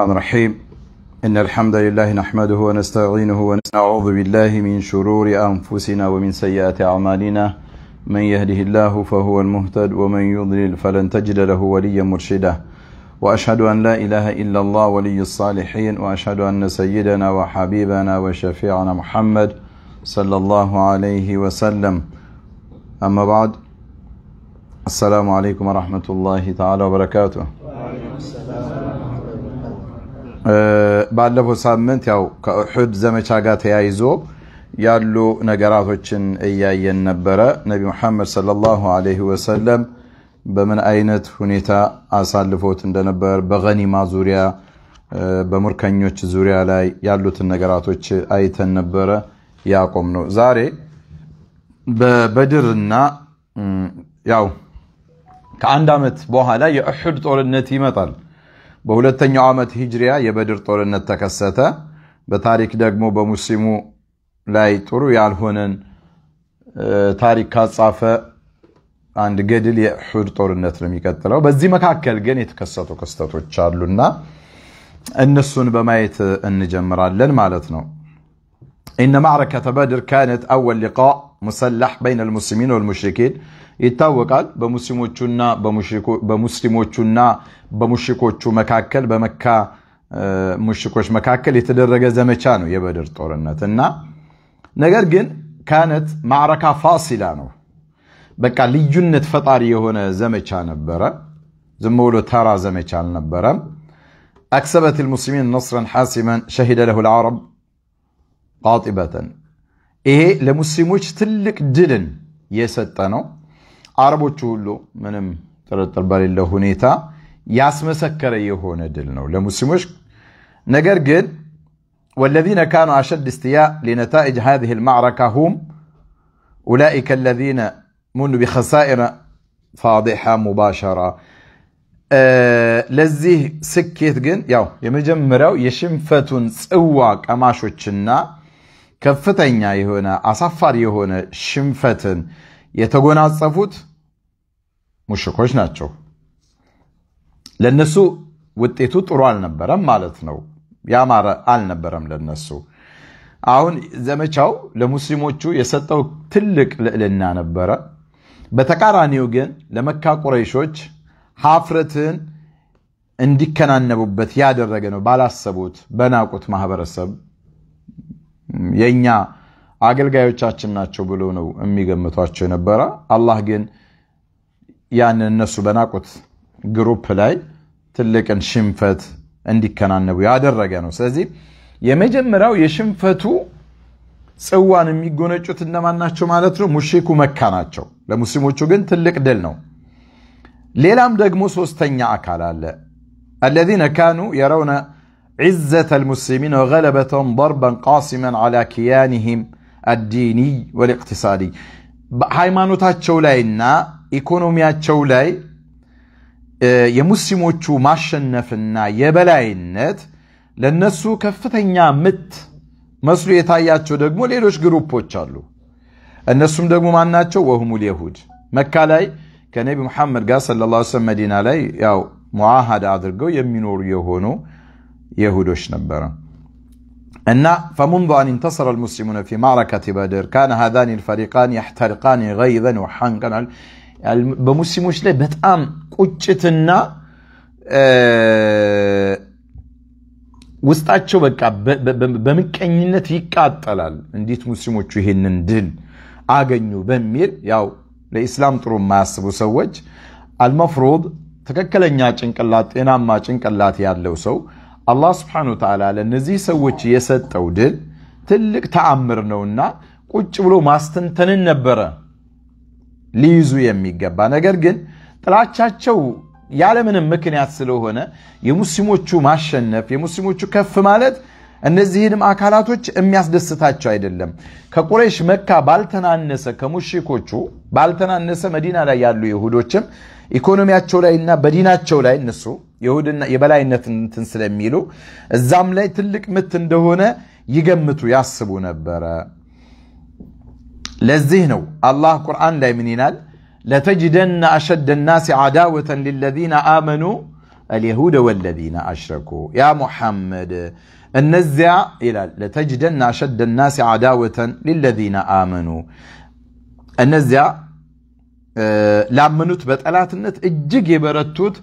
الرحمن الرحيم إن الحمد لله نحمده ونستعينه ونعوذ بالله من شرور أنفسنا ومن سيئات أعمالنا من يهده الله فهو المهتد ومن يضلل فلن تجد له وليا مرشدا وأشهد أن لا إله إلا الله ولي الصالحين وأشهد أن سيدنا وحبيبنا وشفيعنا محمد صلى الله عليه وسلم أما بعد السلام عليكم ورحمة الله تعالى وبركاته وعليكم السلام ورحمة الله ባለፈው ሳምንት ያው ከኡሑድ ዘመቻ ጋር ተያይዞ ያሉ ነገራቶችን እያየን ነበረ። ነቢ ሙሐመድ ሰለላሁ አለይህ ወሰለም በምን አይነት ሁኔታ አሳልፎት እንደነበር በገኒማ ዙሪያ፣ በሙርከኞች ዙሪያ ላይ ያሉትን ነገራቶች አይተን ነበረ። ያቆም ነው ዛሬ በበድርና ያው ከአንድ ዓመት በኋላ የእሑድ ጦርነት ይመጣል። بولتن يعامت هجريا يبدر طول أن التكسات بتاريك دقمو بمسلمو لاي طرو يعلهونن تاريك كاتصافة عند قدل يحور طول أن التلميك التلو بس دي مكاكل جن يتكساتو كستاتو تشارلونا النسون بمايت النجمرا لن مالتنو إن معركة بدر كانت أول لقاء مسلح بين المسلمين والمشركين يتوقعل بمسلموچونا بمشركو بمسلموچونا بمشركوچو مكاكل بمكة مشركوش مكاكل يتدرج زمچانو يبدر طورنتنا نغرغن كانت معركة فاصلة نو بكا ليجنت فطاري يهونا زمچان نبره زمولو ترى زمچان نبره أكسبت المسلمين نصرا حاسما شهد له العرب قاطبة إيه لمسلموش تلك دلن يسدتنو عربو تشولو منم ترتر بالي له هنيتا ياسمسكر يهون دلنو لمسلمش نجر جد والذين كانوا اشد استياء لنتائج هذه المعركه هم اولئك الذين منوا بخسائر فاضحه مباشره أه لزي سكيت جن ياو يمجم مراو يشم فتون سواك اماشو تشنا كفتين يا يهونا اصفر يهونا شم فتن أه የተጎናጸፉት ሙሽኮች ናቸው። ለነሱ ውጤቱ ጥሩ አልነበረም ማለት ነው። ያማረ አልነበረም ለነሱ። አሁን ዘመቻው ለሙስሊሞቹ የሰጠው ትልቅ ልዕልና ነበረ። በተቃራኒው ግን ለመካ ቁረይሾች ሀፍረትን እንዲከናነቡበት ያደረገ ነው። ባላሰቡት በናቁት ማህበረሰብ የእኛ አገልጋዮቻችን ናቸው ብሎ ነው የሚገምቷቸው የነበረ። አላህ ግን ያን እነሱ በናቁት ግሩፕ ላይ ትልቅን ሽንፈት እንዲከናነቡ ያደረገ ነው። ስለዚህ የመጀመሪያው የሽንፈቱ ጽዋን የሚጎነጩት እነማን ናቸው ማለት ነው? ሙሽኩ መካ ናቸው። ለሙስሊሞቹ ግን ትልቅ ድል ነው። ሌላም ደግሞ ሶስተኛ አካል አለ። አለዚነ ካኑ የረውነ ዒዘተ ልሙስሊሚን ወገለበተሁም ضርበን ቃሲመን ዐላ ኪያኒሂም አዲኒ ወልእቅትሳዲ በሃይማኖታቸው ላይና ኢኮኖሚያቸው ላይ የሙስሊሞቹ ማሸነፍና የበላይነት ለነሱ ከፍተኛ ምት መስሉ የታያቸው ደግሞ ሌሎች ግሩፖች አሉ። እነሱም ደግሞ ማናቸው? ወሁሙል የሁድ መካ ላይ ከነቢ መሐመድ ጋር ሰለላሁ ዐለይሂ ወሰለም መዲና ላይ ያው ሙዓሃድ አድርገው የሚኖሩ የሆኑ የሁዶች ነበረ። أن فمنذ أن انتصر المسلمون في معركة بدر كان هذان الفريقان يحترقان غيظا وحنقا بمسلموش ليه بتأم كتشتنا أه وستاتشو بكا بمكان ينتهي كاتلال انديت مسلمو تشوهن ندل عاقنيو بمير ياو لإسلام ترو ماس سبو المفروض تككلن يا چنك اللات انام ما چنك يادلو سو አላህ ስብሐነሁ ወተዓላ ለእነዚህ ሰዎች የሰጠው ድል ትልቅ ተአምር ነውና ቁጭ ብሎ ማስተንተንን ነበረ ሊይዙ የሚገባ ነገር ግን ጥላቻቸው ያለምንም ምክንያት ስለሆነ የሙስሊሞቹ ማሸነፍ የሙስሊሞቹ ከፍ ማለት እነዚህንም አካላቶች የሚያስደስታቸው አይደለም። ከቁረይሽ መካ ባልተናነሰ ከሙሽኮቹ ባልተናነሰ መዲና ላይ ያሉ ይሁዶችም ኢኮኖሚያቸው ላይና በዲናቸው ላይ እነሱ የሁድና የበላይነትን እንትን ስለሚሉ እዛም ላይ ትልቅ ምት እንደሆነ ይገምቱ ያስቡ ነበረ። ለዚህ ነው አላህ ቁርአን ላይ ምን ይላል? ለተጅደነ አሸደ ናሲ አዳወተን ሊለዚነ አመኑ አልየሁደ ወለዚነ አሽረኩ። ያ ሙሐመድ እነዚያ ይላል ለተጅደነ አሸደ ናሲ አዳወተን ሊለዚነ አመኑ እነዚያ ላመኑት በጠላትነት እጅግ የበረቱት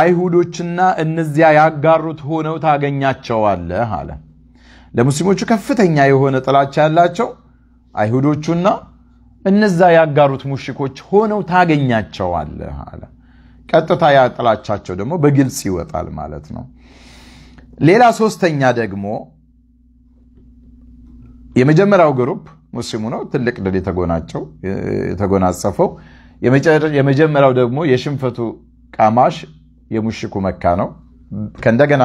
አይሁዶችና እነዚያ ያጋሩት ሆነው ታገኛቸዋለህ አለ። ለሙስሊሞቹ ከፍተኛ የሆነ ጥላቻ ያላቸው አይሁዶቹና እነዛ ያጋሩት ሙሽኮች ሆነው ታገኛቸዋለህ አለ። ቀጥታ ያ ጥላቻቸው ደግሞ በግልጽ ይወጣል ማለት ነው። ሌላ ሶስተኛ ደግሞ የመጀመሪያው ግሩፕ ሙስሊሙ ነው፣ ትልቅ ድል የተጎናጸፈው የመጀመሪያው ደግሞ የሽንፈቱ ቀማሽ የሙሽኩ መካ ነው። ከእንደገና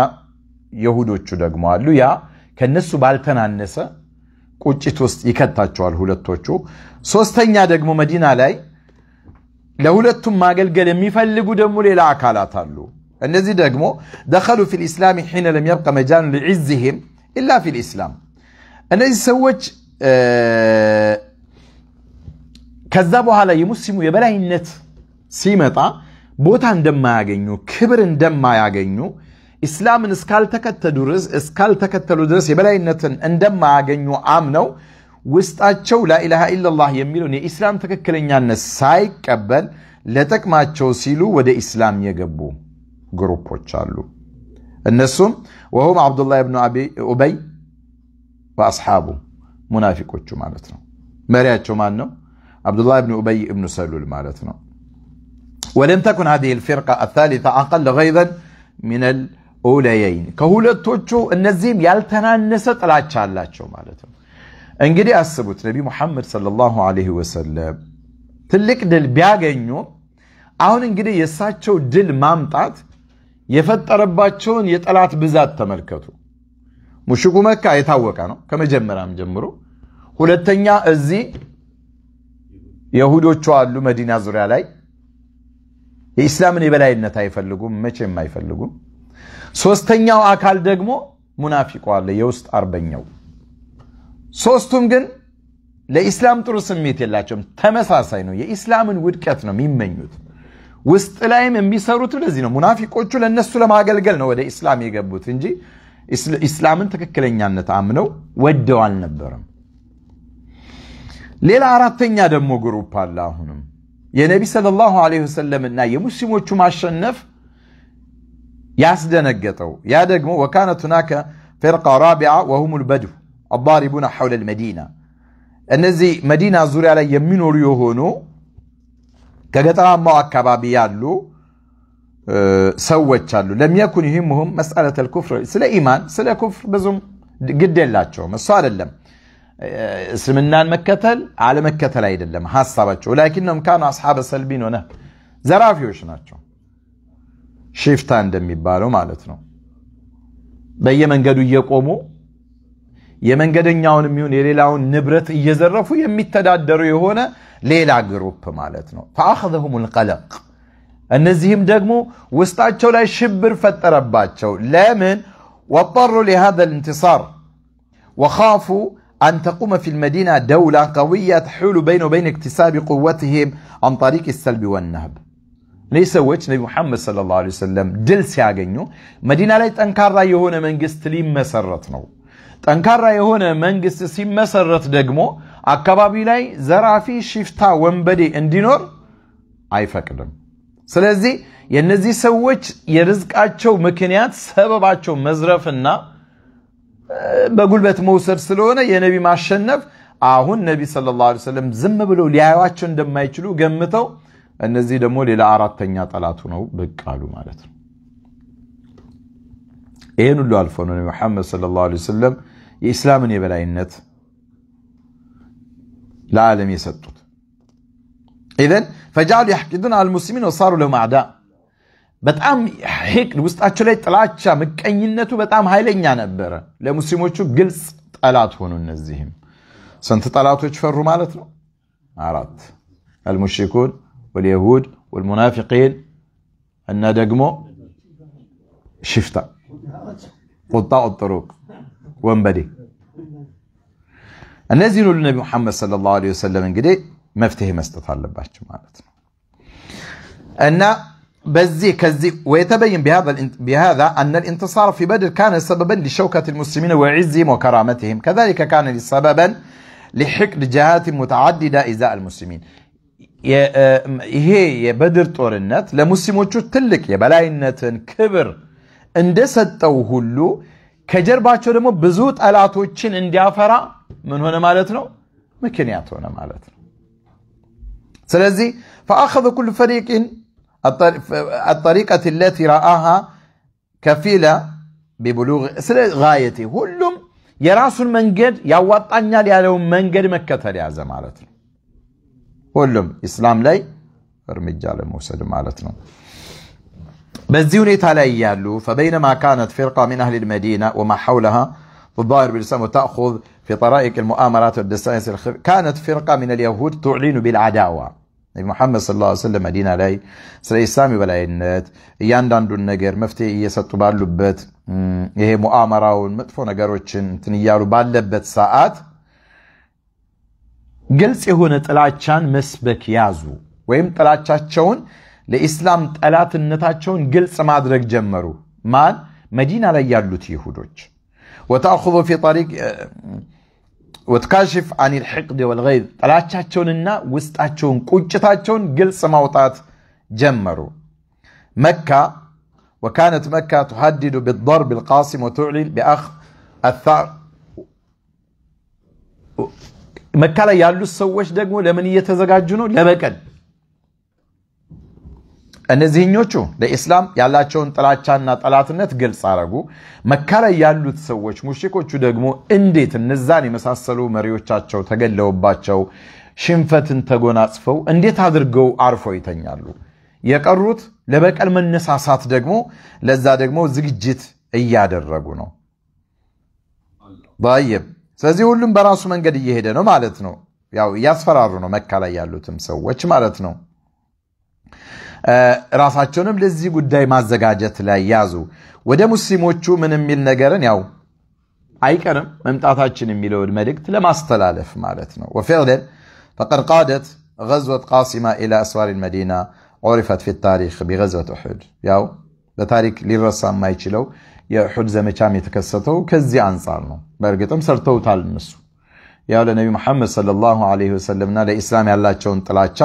የሁዶቹ ደግሞ አሉ። ያ ከነሱ ባልተናነሰ ቁጭት ውስጥ ይከታቸዋል ሁለቶቹ። ሶስተኛ ደግሞ መዲና ላይ ለሁለቱም ማገልገል የሚፈልጉ ደግሞ ሌላ አካላት አሉ። እነዚህ ደግሞ ደኸሉ ፊል ኢስላም ሒነ ለም የብቀ መጃኑ ሊዕዝህም ኢላ ፊል ኢስላም እነዚህ ሰዎች ከዛ በኋላ የሙስሊሙ የበላይነት ሲመጣ ቦታ እንደማያገኙ ክብር እንደማያገኙ ኢስላምን እስካልተከተሉ ድረስ የበላይነትን እንደማያገኙ አምነው ውስጣቸው ላኢላሃ ኢለላህ የሚለውን የኢስላም ትክክለኛነት ሳይቀበል ለጥቅማቸው ሲሉ ወደ ኢስላም የገቡ ግሩፖች አሉ። እነሱም ወሁም አብዱላህ ብኑ ኡበይ ወአስሓቡ ሙናፊቆቹ ማለት ነው። መሪያቸው ማን ነው? عبد الله بن أبي بن سلول مالتنا ولم تكن هذه الفرقة الثالثة أقل غيظا من الأوليين كهولة توتشو النزيم يالتنا النسط لا تشالاتشو مالتنا انجدي أسبوت نبي محمد صلى الله عليه وسلم تلك دل بياغينيو أهون انجدي يساتشو دل مامتات يفت رباتشون يتلات بزات تملكتو مشوكو مكة يتاوكا كما جمرا مجمرو ولتنيا الزي የሁዶቹ አሉ መዲና ዙሪያ ላይ የኢስላምን የበላይነት አይፈልጉም፣ መቼም አይፈልጉም። ሶስተኛው አካል ደግሞ ሙናፊቁ አለ፣ የውስጥ አርበኛው። ሶስቱም ግን ለኢስላም ጥሩ ስሜት የላቸውም። ተመሳሳይ ነው። የኢስላምን ውድቀት ነው የሚመኙት። ውስጥ ላይም የሚሰሩት ለዚህ ነው። ሙናፊቆቹ ለእነሱ ለማገልገል ነው ወደ ኢስላም የገቡት እንጂ ኢስላምን ትክክለኛነት አምነው ወደው አልነበረም። ليلة عرطين يا دمو قروب اللهم يا نبي صلى الله عليه وسلم إن يا مسلم وشما الشنف ياسدنا قطو يا دقمو وكانت هناك فرقة رابعة وهم البدو الضاربون حول المدينة النزي مدينة زوري على يمين ريوهونو كقطرة مع كبابي يالو سوت شالو لم يكن يهمهم مسألة الكفر سلا إيمان سلا كفر بزم قد الله تشوم السؤال اللهم እስልምናን መከተል አለመከተል አይደለም ሀሳባቸው። ወላኪነሁም ካኑ አስሓበ ሰልቢን ሆነ ዘራፊዎች ናቸው። ሽፍታ እንደሚባለው ማለት ነው። በየመንገዱ እየቆሙ የመንገደኛውንም ይሁን የሌላውን ንብረት እየዘረፉ የሚተዳደሩ የሆነ ሌላ ግሩፕ ማለት ነው። ፈአኸዘሁም ልቀለቅ እነዚህም ደግሞ ውስጣቸው ላይ ሽብር ፈጠረባቸው። ለምን ወጠሩ ሊሃዘ ልእንትሳር ወኻፉ أن تقوم في المدينة دولة قوية تحول بين وبين اكتساب قوتهم عن طريق السلب والنهب ليس سويت نبي محمد صلى الله عليه وسلم دلس يا مدينة لا تنكر رأي هنا من قست لي مسرتنا تنكر رأي هنا من قست سي مسرت دقمو أكبابي لي زرع في شفتا ونبدي اندينور أي فكرم سلزي ينزي سويت يرزق أتشو مكنيات سبب أتشو مزرفنا በጉልበት መውሰድ ስለሆነ የነቢ ማሸነፍ አሁን ነቢ ሰለላሁ ዐለይሂ ወሰለም ዝም ብለው ሊያዩቸው እንደማይችሉ ገምተው እነዚህ ደግሞ ሌላ አራተኛ ጠላቱ ነው ብቅ አሉ ማለት ነው። ይህን ሁሉ አልፎ ነው ነቢ መሐመድ ሰለላሁ ዐለይሂ ወሰለም የኢስላምን የበላይነት ለዓለም የሰጡት ኢዘን ፈጃሉ ያሕቂዱን አልሙስሊሚን ወሳሩ ለማዕዳ بتأم هيك الوسط أشلي تلاتشة مكينة تو بتأم هاي لين يعني برا لمسلم وشو جلس تلات هون النزهيم سنت تلات وش فر مالتنا عرات المشركون واليهود والمنافقين أن دجمو شفتا قطاع الطرق وين بدي النزيل للنبي محمد صلى الله عليه وسلم من قدي ما افتهي ما استطال لباتش مالتنا أن بزي كزي ويتبين بهذا بهذا ان الانتصار في بدر كان سببا لشوكه المسلمين وعزهم وكرامتهم، كذلك كان سببا لحقد جهات متعدده ازاء المسلمين. آه، هي يا بدر طورنت لمسلموش تلك يا بلاينت كبر اندست توهلو كجر باشو دمو بزوت الاتوشن انديافرا من هنا مالتنو مكنيات هنا مالتنو. سلازي فاخذ كل فريق الطريقة التي رآها كفيلة ببلوغ غايته ሁሉም የራሱን መንገድ ያዋጣኛል ያለውን መንገድ መከተል ያዘ ማለት ነው። ሁሉም إسلام ላይ እርምጃ ለመውሰድ ማለት ነው። በዚህ ሁኔታ ላይ ያሉ فبينما كانت فرقة من أهل المدينة وما حولها الظاهر بالإسلام وتأخذ في طرائق المؤامرات والدسائس كانت فرقة من اليهود تعلن بالعداوة أي محمد صلى الله عليه وسلم مدينة لي سري سامي ولا ينات ياندان دون نجر مفتي يسطو باللبت إيه مؤامرة ومدفو نجر وشن تنيارو باللبت ساعات قلت هنا تلاتشان مسبك يازو ويم تلاتشاتشون لإسلام تلات النتاتشون جلسه سمادرك جمرو مال مدينة لي يالو تيهودوش وتأخذوا في طريق أه وتكشف عن الحقد والغيظ طلعتشون النا وستعتشون كوتشتعتشون قل سماوطات جمروا مكة وكانت مكة تهدد بالضرب القاسم وتعلن بأخ الثار مكة لا يالو السواش دقمو لمن يتزقع جنو እነዚህኞቹ ለኢስላም ያላቸውን ጥላቻና ጠላትነት ግልጽ አረጉ። መካ ላይ ያሉት ሰዎች ሙሽኮቹ ደግሞ እንዴት እነዛን የመሳሰሉ መሪዎቻቸው ተገለውባቸው ሽንፈትን ተጎናጽፈው እንዴት አድርገው አርፈው ይተኛሉ? የቀሩት ለበቀል መነሳሳት ደግሞ ለዛ ደግሞ ዝግጅት እያደረጉ ነው። ይብ ስለዚህ ሁሉም በራሱ መንገድ እየሄደ ነው ማለት ነው። ያው እያስፈራሩ ነው መካ ላይ ያሉትም ሰዎች ማለት ነው። ራሳቸውንም ለዚህ ጉዳይ ማዘጋጀት ላይ ያዙ። ወደ ሙስሊሞቹ ምን የሚል ነገርን ያው አይቀርም መምጣታችን የሚለውን መልእክት ለማስተላለፍ ማለት ነው። ወፊዕለን ፈቀድ ቃደት ገዝወት ቃሲማ ኢላ አስዋር መዲና ዑሪፈት ፊ ታሪክ ቢገዝወት ኡሑድ። ያው በታሪክ ሊረሳ የማይችለው የኡሑድ ዘመቻም የተከሰተው ከዚህ አንጻር ነው። በእርግጥም ሰርተውታል እነሱ ያው ለነቢ መሐመድ ሰለላሁ ዐለይሂ ወሰለምና ለኢስላም ያላቸውን ጥላቻ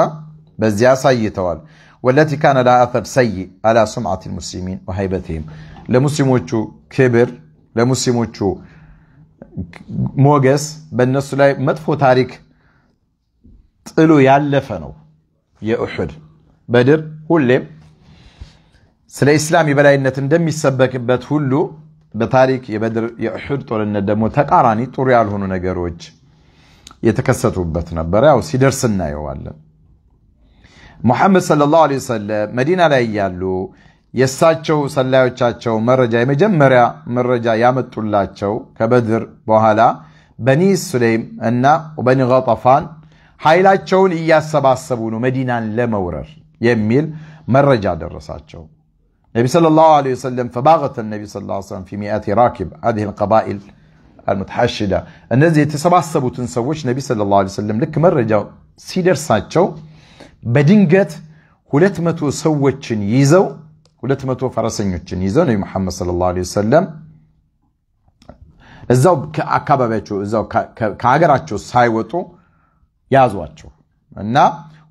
በዚያ አሳይተዋል። والتي كان لها أثر سيء على سمعة المسلمين وهيبتهم لمسلموته كبر لمسلموته موجس بالنس لا مدفو تارك تقلو يالفنو يا أحد بدر هلم سلا إسلامي بلا إن تندمي السبك بتهلو بتاريك يا بدر يا أحد طول إن دمو تقعراني طوري عالهنو نقروج يتكسطوا بتنبرا أو سيدرسنا يوالن ሙሐመድ ሰለላሁ ዐለይሂ ወሰለም መዲና ላይ እያሉ የእሳቸው ሰላዮቻቸው መረጃ የመጀመሪያ መረጃ ያመጡላቸው ከበድር በኋላ በኒ ሱሌም እና በኒ ገጠፋን ኃይላቸውን እያሰባሰቡ ነው መዲናን ለመውረር يميل مرجا درساتشو النبي صلى الله عليه وسلم فباغت النبي صلى الله عليه وسلم في مئات راكب هذه القبائل المتحشدة النزي تسبع سبوتن سوش النبي صلى الله عليه وسلم لك مرجا سيدر ساتشو بدنجت هلت ما تسوتشن يزو هلت ما يزو نبي محمد صلى الله عليه وسلم الزاو كعكبة بتشو الزاو سايوتو يازواتشو النا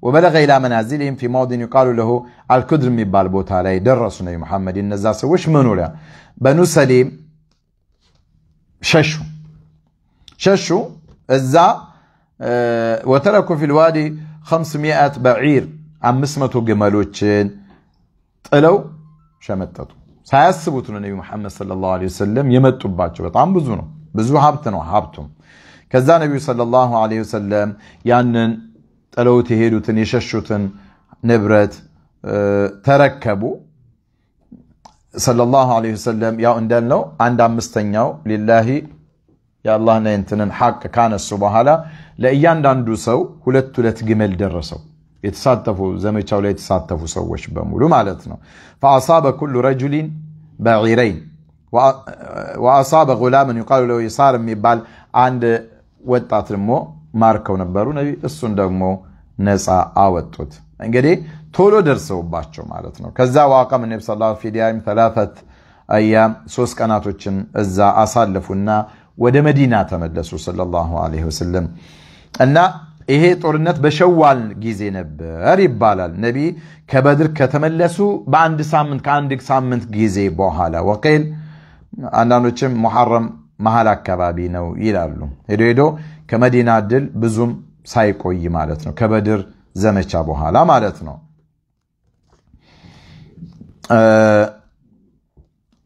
وبلغ إلى منازلهم في ماضي يقال له الكدر من بالبوت عليه درسنا يا محمد إن الزاس وش منولا بنو سليم ششو ششو الزا وتركوا في الوادي 500 بعير አምስት መቶ ግመሎችን ጥለው ሸመጠጡ። ሳያስቡት ነው ነቢዩ መሐመድ ሰለላሁ ዐለይሂ ወሰለም የመጡባቸው። በጣም ብዙ ነው፣ ብዙ ሀብት ነው ሀብቱም። ከዛ ነቢዩ ሰለላሁ ዐለይሂ ወሰለም ያንን ጥለውት የሄዱትን የሸሹትን ንብረት ተረከቡ። ሰለላሁ ዐለይሂ ወሰለም ያው እንዳልነው አንድ አምስተኛው ሊላሂ የአላህን እንትንን ሐቅ ካነሱ በኋላ ለእያንዳንዱ ሰው ሁለት ሁለት ግመል ደረሰው። የተሳተፉ ዘመቻው ላይ የተሳተፉ ሰዎች በሙሉ ማለት ነው። ፈአሳበ ኩሉ ረጁሊን በዒረይን ወአሳበ ጉላምን ዩቃሉ ለው ይሳር የሚባል አንድ ወጣት ደግሞ ማርከው ነበሩ ነቢ። እሱን ደግሞ ነፃ አወጡት። እንግዲህ ቶሎ ደርሰውባቸው ማለት ነው። ከዛ ዋቀም ነቢ ስ ላ ፊዲያም ተላፈት አያም ሶስት ቀናቶችን እዛ አሳለፉና ወደ መዲና ተመለሱ ሰለላሁ ዐለይሂ ወሰለም እና ይሄ ጦርነት በሸዋል ጊዜ ነበር ይባላል። ነቢ ከበድር ከተመለሱ በአንድ ሳምንት ከአንድ ሳምንት ጊዜ በኋላ ወቀይል አንዳንዶችም ሙሐረም መሀል አካባቢ ነው ይላሉ። ሄዶ ሄዶ ከመዲና ድል ብዙም ሳይቆይ ማለት ነው፣ ከበድር ዘመቻ በኋላ ማለት ነው።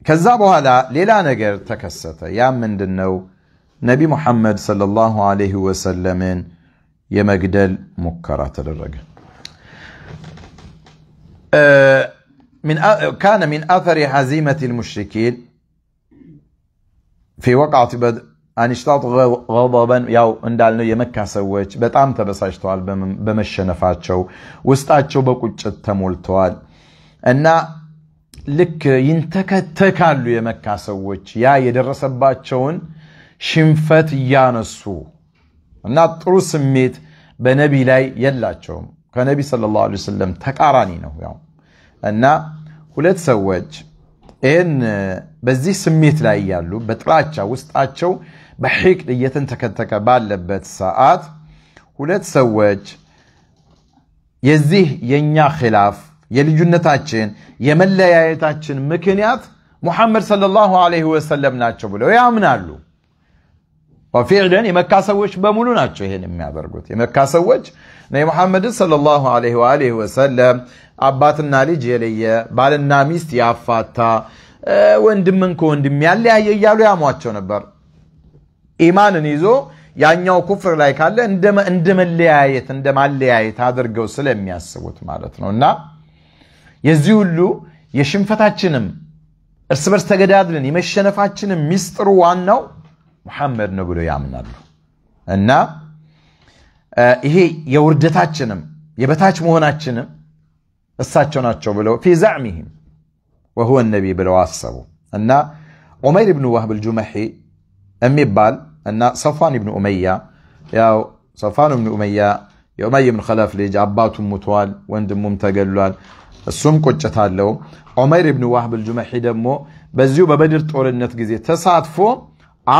كذاب هذا ليلا نجر تكسرت يا من دنو نبي محمد صلى الله عليه وسلم يمجدل مكرات للرجع من كان من أثر حزيمة المشركين في وقعة بد أن اشتاط غضبا ياو اندالنو يمكا سويت بتعم تبصاش توال بمشى نفاتشو وستاتشو بكوتش تمول توال أن ልክ ይንተከተካሉ የመካ ሰዎች ያ የደረሰባቸውን ሽንፈት እያነሱ እና ጥሩ ስሜት በነቢ ላይ የላቸውም። ከነቢ ሰለላሁ ዐለይሂ ወሰለም ተቃራኒ ነው ያው እና ሁለት ሰዎች ይህን በዚህ ስሜት ላይ እያሉ በጥላቻ ውስጣቸው በሒቅድ እየተንተከተከ ባለበት ሰዓት ሁለት ሰዎች የዚህ የእኛ ኪላፍ የልዩነታችን የመለያየታችን ምክንያት ሙሐመድ ሰለላሁ ዐለይሂ ወሰለም ናቸው ብለው ያምናሉ። ፊዕለን የመካ ሰዎች በሙሉ ናቸው ይሄን የሚያደርጉት። የመካ ሰዎች የሙሐመድን ሰለላሁ ዐለይሂ ወአሊሂ ወሰለም አባትና ልጅ የለየ ባልና ሚስት ያፋታ ወንድምን ከወንድም ያለያየ እያሉ ያሟቸው ነበር። ኢማንን ይዞ ያኛው ኩፍር ላይ ካለ እንደ መለያየት እንደ ማለያየት አድርገው ስለሚያስቡት ማለት ነው እና يزيولو يشنفتاچنم ارسبرس تغدادلن يمشنفاچنم مستر وانو محمد نبولو يامنالو انا اه ايه يوردتاچنم يبتاچ موناچنم الساچوناچو بلو في زعمهم وهو النبي بلو عصبو انا عمير بن وهب الجمحي امي ببال انا صفان بن امية يا صفان بن امية يا امية بن خلاف ليج عباتهم متوال واندهم ممتقلوال እሱም ቁጭት አለው። ዑመይር ብን ዋህብ ልጁመሒ ደግሞ በዚሁ በበድር ጦርነት ጊዜ ተሳትፎ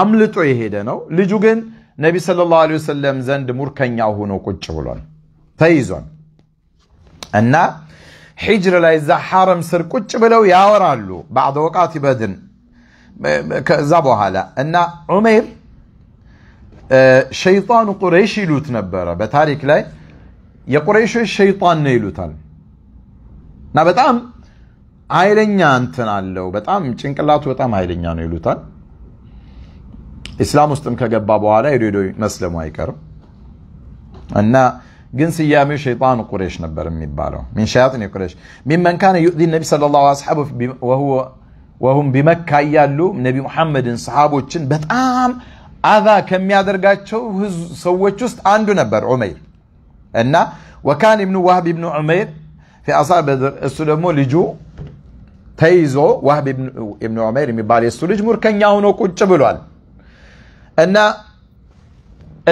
አምልጦ የሄደ ነው። ልጁ ግን ነቢ ሰለላሁ ዐለይሂ ወሰለም ዘንድ ሙርከኛ ሆኖ ቁጭ ብሏል፣ ተይዟል እና ሒጅር ላይ እዛ ሐረም ስር ቁጭ ብለው ያወራሉ። ባዕደ ወቃት በድን ከዛ በኋላ እና ዑመይር ሸይጣኑ ቁረይሽ ይሉት ነበረ። በታሪክ ላይ የቁረይሾች ሸይጣን ነው ይሉታል። نا بتأم عيلني أنتن علىو بتأم يمكن كلها تو بتأم عيلني أنا يلوتان إسلام مسلم كجبابو على يريدوا مسلم وايكر أن جنس يامي شيطان قريش نبر من بارو من شياطين قريش من من كان يؤذي النبي صلى الله عليه وسلم وهو وهم بمكة يالو نبي محمد صحابه تشن بتأم هذا كم يادر قاتشو سوى تشوست عنده نبر عمير أن وكان ابن وهب ابن عمير አሳ በድር እሱ ደግሞ ልጁ ተይዞ ዋህብ ኢብኑ ዑመይር የሚባል የእሱ ልጅ ሙርከኛ ሆኖ ቁጭ ብሏል እና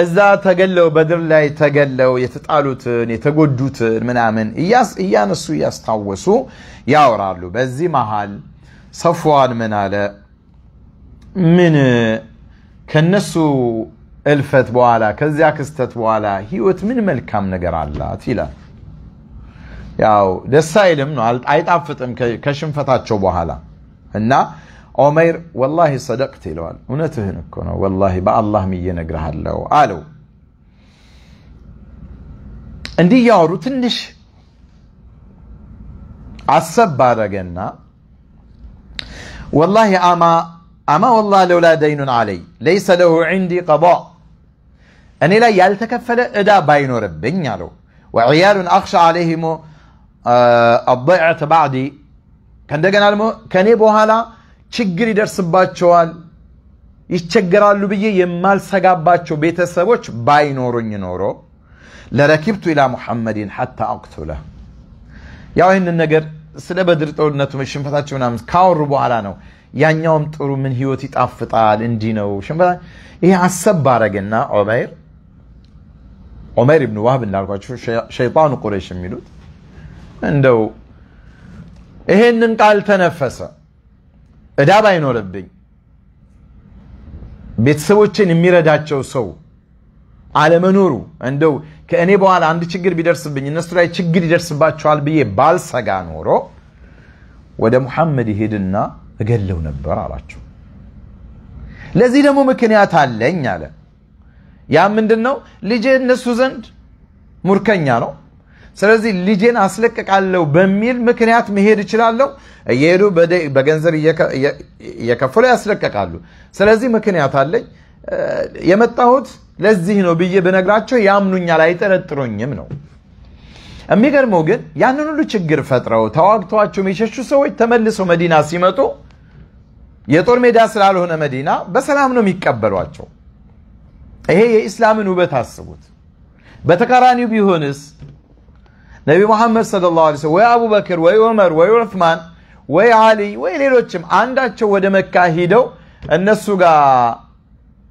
እዛ ተገለው በድር ላይ ተገለው የተጣሉትን የተጎዱትን ምናምን እያነሱ እያስታወሱ ያወራሉ። በዚህ መሃል ሰፍዋን ምን አለ? ምን ከነሱ እልፈት በኋላ ከዚያ ክስተት በኋላ ህይወት ምን መልካም ነገር አላት ይላል። ያው ደስ አይልም ነው አይጣፍጥም ከሽንፈታቸው በኋላ እና ዑመይር ወላሂ ሰደቅት ይለዋል እውነትህን እኮ ነው ወላሂ በአላህ ምዬ እነግርሃለሁ አለው እንዲህ እያወሩ ትንሽ አሰብ ባረገና ወላሂ አማ አማ ወላሂ ለውላ ደይኑን አለይ ለይሰ ለሁ ዒንዲ ቀዳ እኔ ላይ ያልተከፈለ እዳ ባይኖርብኝ አለው ወዕያሉን አክሻ አለይህሞ አበዕት ባዕዲ ከእንደገና ደግሞ ከእኔ በኋላ ችግር ይደርስባቸዋል ይቸገራሉ ብዬ የማልሰጋባቸው ቤተሰቦች ባይኖሩኝ ኖሮ ለረኪብቱ ኢላ ሙሐመድን ሐታ አቅቱለ ያው ይህንን ነገር ስለ በድር ጦርነቱ ሽንፈታቸው ምናምን ካወሩ በኋላ ነው ያኛውም ጥሩ ምን ህይወት ይጣፍጣል እንዲህ ነው ሽንፈታ ይሄ አሰብ ባረገና ዑመይር ዑመይር ብን ዋህብ እንዳልኳቸው ሸይጣኑ ቁረይሽ የሚሉት እንደው ይሄንን ቃል ተነፈሰ እዳ ባይኖርብኝ ቤተሰቦችን የሚረዳቸው ሰው አለመኖሩ እንደው ከእኔ በኋላ አንድ ችግር ቢደርስብኝ እነሱ ላይ ችግር ይደርስባቸዋል ብዬ ባልሰጋ ኖሮ ወደ ሙሐመድ ይሄድና እገለው ነበር አላቸው። ለዚህ ደግሞ ምክንያት አለኝ አለ። ያ ምንድን ነው? ልጄ እነሱ ዘንድ ሙርከኛ ነው። ስለዚህ ልጄን አስለቅቃለሁ በሚል ምክንያት መሄድ እችላለሁ። እየሄዱ በገንዘብ እየከፈሉ ያስለቀቃሉ። ስለዚህ ምክንያት አለኝ የመጣሁት ለዚህ ነው ብዬ ብነግራቸው ያምኑኛል፣ አይጠረጥሩኝም ነው። የሚገርመው ግን ያንን ሁሉ ችግር ፈጥረው ተዋግተዋቸው የሸሹ ሰዎች ተመልሰው መዲና ሲመጡ የጦር ሜዳ ስላልሆነ መዲና በሰላም ነው የሚቀበሏቸው። ይሄ የኢስላምን ውበት አስቡት። በተቃራኒው ቢሆንስ ነቢ መሐመድ ሰለላሁ ዐለይሂ ወሰለም ወይ አቡበክር ወይ ዑመር ወይ ዑስማን ወይ አሊ ወይ ሌሎችም አንዳቸው ወደ መካ ሂደው እነሱ ጋር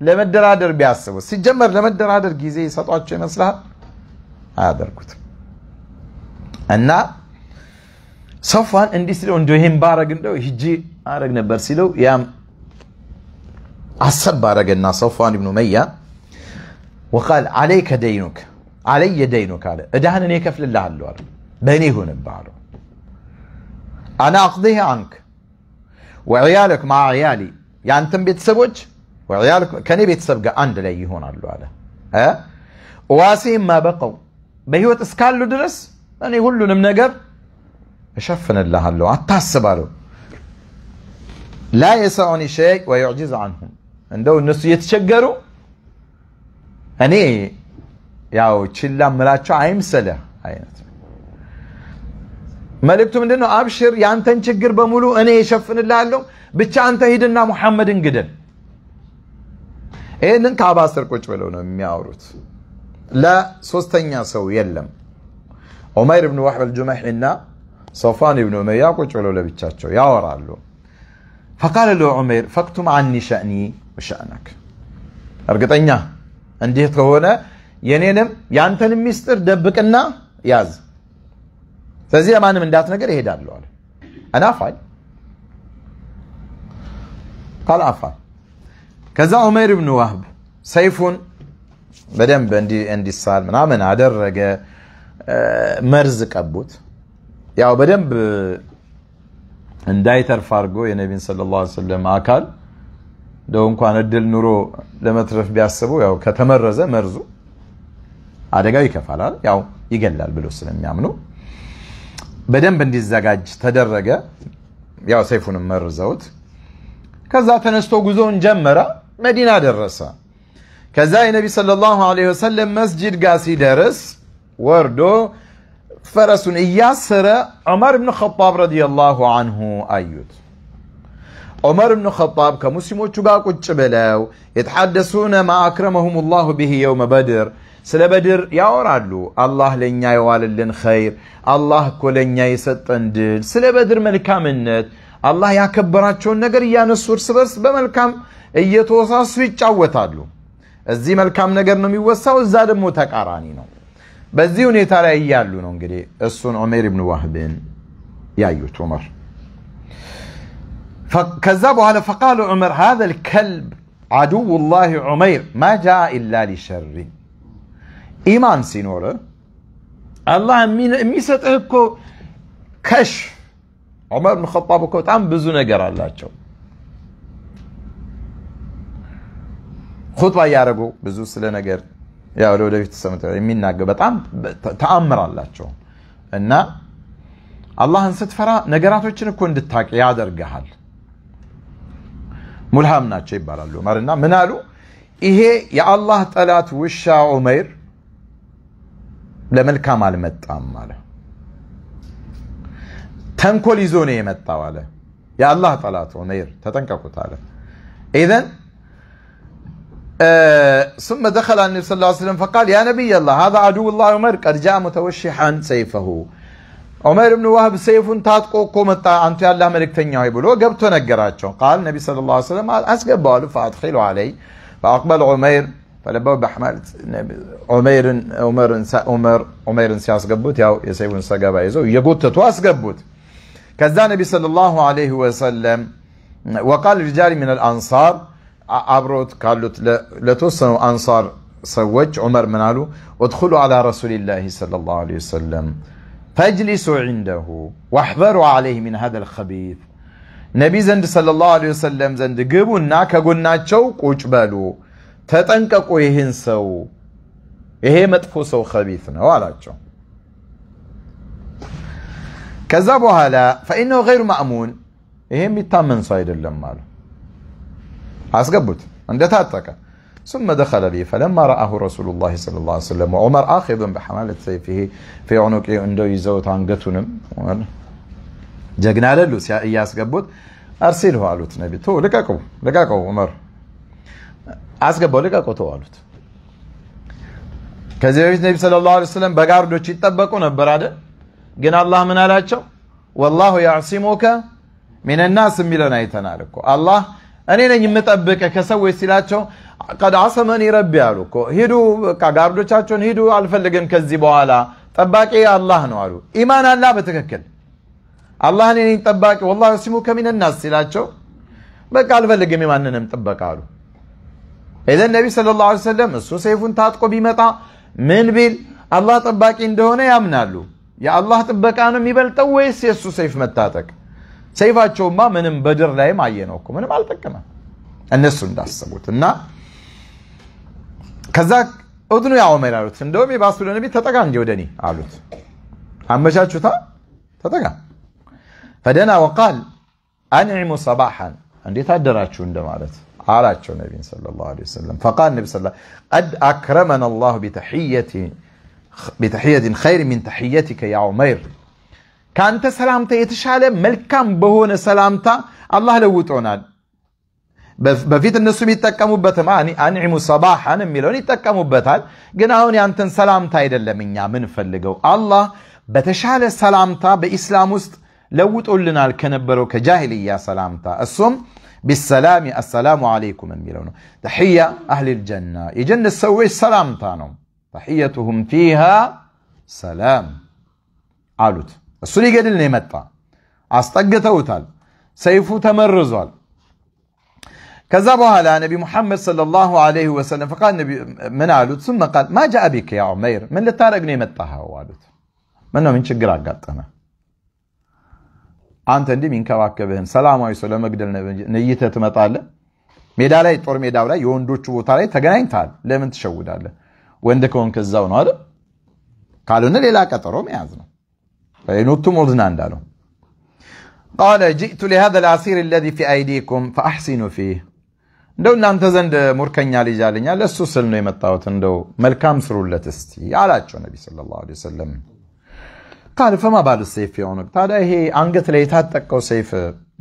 ለመደራደር ቢያስቡ ሲጀመር ለመደራደር ጊዜ ይሰጧቸው ይመስልሃል? አያደርጉትም። እና ሰፋን እንዲህ ሲለው እንዲ ይህም ባረግ እንደው ሂጂ አረግ ነበር ሲለው ያም አሰብ ባረገና ሰፋን ብኑ መያ ወቃል አለይከ ደይኑክ علي يدينو هذا ادهن اني كفل الله اللور بني هون ببعض انا اقضيها عنك وعيالك مع عيالي يعني انتم بيتسبوج وعيالك كان بيتسبق عند لي هون اللور ها واسيم ما بقوا بهوت اسكال درس اني يقول له نمنقر اشفن الله اللو عطاسب له لا يسعني شيء ويعجز عنهم عنده الناس يتشجروا اني ያው ችላ ምላቸው አይምሰለ አይነት መልእክቱ ምንድን ነው? አብሽር የአንተን ችግር በሙሉ እኔ የሸፍንላለሁ። ብቻ አንተ ሂድና ሙሐመድን ግደል። ይህንን ከአባ ስር ቁጭ ብለው ነው የሚያወሩት። ለሶስተኛ ሰው የለም። ዑመይር ብን ዋሕብ አልጁመሕ እና ሶፋን ብን ዑመያ ቁጭ ብለው ለብቻቸው ያወራሉ። ፈቃለ ለዑመይር ፈክቱም አኒ ሸእኒ ወሸእነክ እርግጠኛ እንዲህ ከሆነ የኔንም ያንተንም ሚስጥር ደብቅና ያዝ። ስለዚህ ለማንም እንዳት ነገር ይሄዳለሁ አለ። ቃል አፋል። ከዛ ዑመይር ብን ዋህብ ሰይፉን በደንብ እንዲሳል ምናምን አደረገ። መርዝ ቀቡት። ያው በደንብ እንዳይተርፍ አድርጎ የነቢን ሰለላሁ ዐለይሂ ወሰለም አካል እንደው እንኳን እድል ኑሮ ለመትረፍ ቢያስቡ ያው ከተመረዘ መርዙ አደጋው ይከፋላል፣ ያው ይገላል ብሎ ስለሚያምኑ በደንብ እንዲዘጋጅ ተደረገ። ያው ሰይፉንም መርዘውት ከዛ ተነስቶ ጉዞውን ጀመረ። መዲና ደረሰ። ከዛ የነቢ ሰለላሁ ዐለይሂ ወሰለም መስጂድ ጋር ሲደርስ ወርዶ ፈረሱን እያሰረ ዑመር ብን ኸጣብ ረዲየላሁ አንሁ አዩት። ዑመር ብን ኸጣብ ከሙስሊሞቹ ጋር ቁጭ ብለው የተሐደሱነ ማ አክረመሁም ላሁ ብሂ የውመ በድር سلبدر يا ورالو الله لن يوالي خير الله كولن يسطن دل سلبدر ملكام النت الله يا كبراتشون نقر يانسور سبرس بملكام ايتوصا سويتش عوتادلو الزي ملكام نقر نمي وصاو الزاد موتك عراني نو بزيوني تارا ايالو نو نقري السون عمير بن واحبين يا ايوت عمر فكذبوا على فقال عمر هذا الكلب عدو الله عمير ما جاء الا لشرين ኢማን ሲኖር አላህ የሚሰጥህ እኮ ከሽ ዑመር ብን ኸጣብ እኮ በጣም ብዙ ነገር አላቸው። ኹጥባ እያደረጉ ብዙ ስለ ነገር ያው ለወደፊት የሚናገር በጣም ተአምር አላቸው እና አላህን ስትፈራ ነገራቶችን እኮ እንድታቅ ያደርግሃል። ሙልሃም ናቸው ይባላሉ። ዑመርና ምን አሉ? ይሄ የአላህ ጠላት ውሻ ዑመይር ለመልካም አልመጣም አለ ተንኮል ይዞ ነው የመጣው አለ የአላህ ጠላት ዑመይር ተጠንቀቁት አለ ኢዘን ثم دخل النبي صلى الله عليه وسلم فقال يا نبي الله هذا عدو الله عمر قد جاء متوشحا سيفه عمر بن وهب سيف تاتقو كومتا انت يا الله ملك تنيا يقولوا قبتو نقراتشو قال النبي صلى الله عليه وسلم اسقبوا له فادخلوا علي فاقبل عمير فلا باب بحمار عمير عمر عمر عمر سياس قبوت ياو يسيبون سقا بايزو يقول تتواس قبوت كذا النبي صلى الله عليه وسلم وقال رجال من الانصار ابروت قالوا لتوصلوا انصار سوج عمر منالو وادخلوا على رسول الله صلى الله عليه وسلم فاجلسوا عنده واحذروا عليه من هذا الخبيث نبي زند صلى الله عليه وسلم زند قبو ناكا قلنا تشوك وجبالو ተጠንቀቁ ይህን ሰው፣ ይሄ መጥፎ ሰው ከቢት ነው አላቸው። ከዛ በኋላ ፈኢነሁ ገይሩ ማእሙን፣ ይሄ የሚታመን ሰው አይደለም አሉ። አስገቡት እንደታጠቀ ثم دخل بي فلما رآه رسول الله صلى الله عليه وسلم وعمر آخذ بحمالة سيفه في عنقه እንደው ይዘውት አንገቱንም ጀግና إياس ያስገቡት أرسله على ነቢ تو ልቀቁ ልቀቁ عمر አስገባው ልቀቁ አሉት። ከዚህ በፊት ነቢ ሰለላሁ ዐለይሂ ወሰለም በጋርዶች ይጠበቁ ነበር አይደል? ግን አላህ ምን አላቸው? ወላሁ ያዕሲሙከ ሚነናስ የሚለን አይተናል እኮ አላህ እኔ ነኝ የምጠብቀ ከሰዎች ሲላቸው ቀድ አሰመኒ ረቢ አሉ እኮ ሂዱ፣ በቃ ጋርዶቻቸውን ሂዱ፣ አልፈልግም ከዚህ በኋላ ጠባቂ አላህ ነው አሉ። ኢማን አላ በትክክል አላህ እኔ ነኝ ጠባቂ ወላሁ ያዕሲሙከ ሚንናስ ሲላቸው በቃ አልፈልግም የማንንም ጥበቃ አሉ። ኢዘን ነቢ ሰለላሁ ዐለይሂ ወሰለም እሱ ሰይፉን ታጥቆ ቢመጣ ምን ቢል አላህ ጠባቂ እንደሆነ ያምናሉ። የአላህ ጥበቃ ነው የሚበልጠው ወይስ የእሱ ሰይፍ መታጠቅ? ሰይፋቸውማ ምንም በድር ላይም አየነው እኮ ምንም አልጠቀመም እነሱ እንዳሰቡት እና ከዛ እድኑ ያ ዑመር አሉት። እንደውም የባሱ ለነቢ ተጠጋ እንጂ ወደ አሉት። አመቻቹታ ተጠጋ ፈደና ወቃል አንዕሙ ሰባሐን እንዴት አደራችሁ እንደማለት አላቸው ነቢን ሰለላሁ ዐለይሂ ወሰለም ፈቃል ነቢ ስ ቀድ አክረመና አላሁ ቢተሕየትን ኸይር ሚን ተሕየቲከ ያ ዑመይር ከአንተ ሰላምታ የተሻለ መልካም በሆነ ሰላምታ አላህ ለውጦናል። በፊት እነሱም ይጠቀሙበትም አንዒሙ ሰባሐን የሚለውን ይጠቀሙበታል። ግን አሁን ያንተን ሰላምታ አይደለም እኛ ምንፈልገው። አላህ በተሻለ ሰላምታ በኢስላም ውስጥ ለውጦልናል ከነበረው ከጃሂልያ ሰላምታ እሱም بالسلام السلام عليكم من تحية أهل الجنة يجن السويس السلام تانم تحيتهم فيها سلام علوت السوري قد النمتة أستقتوا تال سيف تمرزل كذبها على نبي محمد صلى الله عليه وسلم فقال النبي من علوت ثم قال ما جاء بك يا عمير من اللي تارق نمتها من من شقراء قال አንተ እንዲህ የሚንከባከብህን ሰላማዊ ሰው ለመግደል ነይተህ ትመጣለህ። ሜዳ ላይ ጦር ሜዳው ላይ የወንዶቹ ቦታ ላይ ተገናኝተሃል። ለምን ትሸውዳለህ? ወንድ ከሆንክ እዛው ነው አይደል? ካልሆነ ሌላ ቀጠሮ መያዝ ነው። ኖቱም ኦዝና እንዳለው ቃለ ጅእቱ ሊሃዛ ልአሲር አለዚ ፊ አይዲኩም ፈአሕሲኑ ፊህ እንደው እናንተ ዘንድ ሙርከኛ ልጅ አለኛ ለእሱ ስል ነው የመጣሁት፣ እንደው መልካም ስሩለት እስቲ አላቸው ነቢ ሰለላሁ ዐለይሂ ወሰለም። قال فما بال السيف يونك تعالى هي أنقذ لي تاتك أو سيف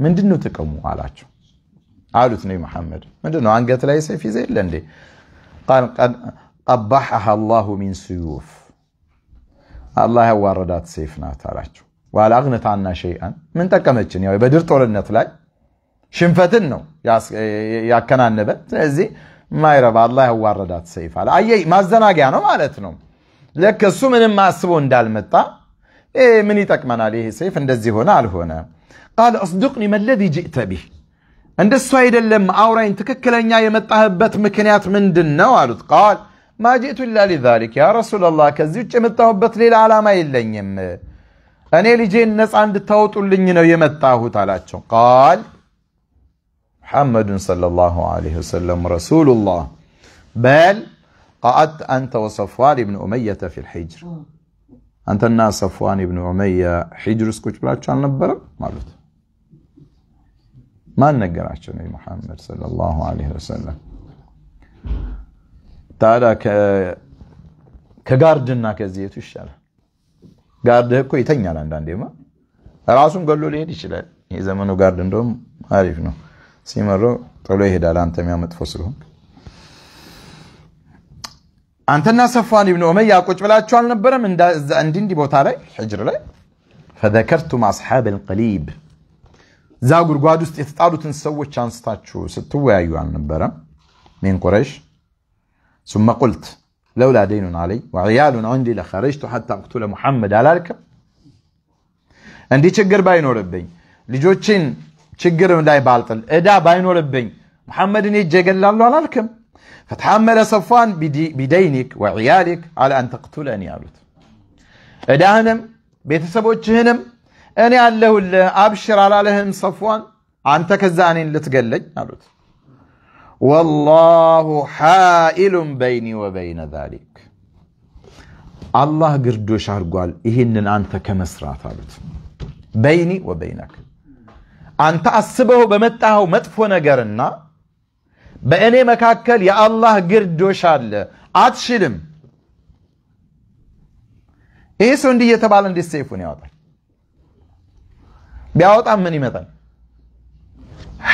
من دنو تكمو على شو قالوا تني محمد من دنو أنقذ لي سيف زي اللي قال قد قبحها الله من سيوف الله هو ردات سيفنا تعالى شو وعلى أغنت عنا شيئا من تكمتشن يعني بدر طول النطلع شنفتنو يا س... يا كنا النبت زي ما يربى الله هو ردات سيف على أي مازدنا جانو مالتنو لك سو ما سبون دال إيه من يتكمن عليه سيف اندزي هنا على هنا قال أصدقني ما الذي جئت به عند السويد اللم أورين تككل أن يأي متهبت مكنيات من دنو قالت قال ما جئت إلا لذلك يا رسول الله كزيوك متهبت لي العلامة إلا وجه أنا اللي على الناس عند التوت اللي ነፃ እንድታወጡልኝ ነው قال محمد صلى الله عليه وسلم رسول الله بل قعدت أنت وصفوان بن أمية في الحجر አንተና ሰፍዋን ብን ዑመያ ሒጅር ውስጥ ብላችሁ አልነበረም ማለት ማን ነገራቸው? ነቢ መሐመድ ሰለላሁ ዐለይሂ ወሰለም። ታዲያ ከጋርድና ከዚህ የቱ ይሻላል? ጋርድ እኮ ይተኛል አንዳንዴማ፣ ራሱን ገሎ ሊሄድ ይችላል። የዘመኑ ጋርድ እንደውም አሪፍ ነው፣ ሲመረው ጥሎ ይሄዳል። አንተ የሚያመጥፎ ስለሆንክ አንተና ሰፋን ብን ኡመያ ቁጭ ብላችሁ አልነበረም እንዲ እንዲ ቦታ ላይ ሕጅር ላይ ፈዘከርቱም አስሓብ ልቀሊብ እዛ ጉድጓድ ውስጥ የተጣሉትን ሰዎች አንስታችሁ ስትወያዩ አልነበረም ሚን ቁረይሽ ሱመ ቁልት ለውላ ደይኑን አለይ وعيال عندي لخرجت ሓታ اقتل ሙሐመድ አላልክም እንዲህ ችግር ባይኖርብኝ ልጆችን ችግር ላይ ባልጥል እዳ ባይኖርብኝ ሙሐመድን ሄጄ እገላለሁ አላልክም فتحمل صفوان بدينك وعيالك على أن تقتلني يالوت أدهنم بيت هنم أني الله أبشر على لهم صفوان أنت كزاني يا يالوت والله حائل بيني وبين ذلك الله قردو شهر قال إهن أنت كمسرات يالوت بيني وبينك أنت أصبه بمتاه ومتفونا قرننا በእኔ መካከል የአላህ ግርዶሽ አለ፣ አትሽልም። ይሄ ሰው እንዲህ እየተባለ እንዴት ሰይፉን ያወጣል? ቢያወጣም ምን ይመጣል?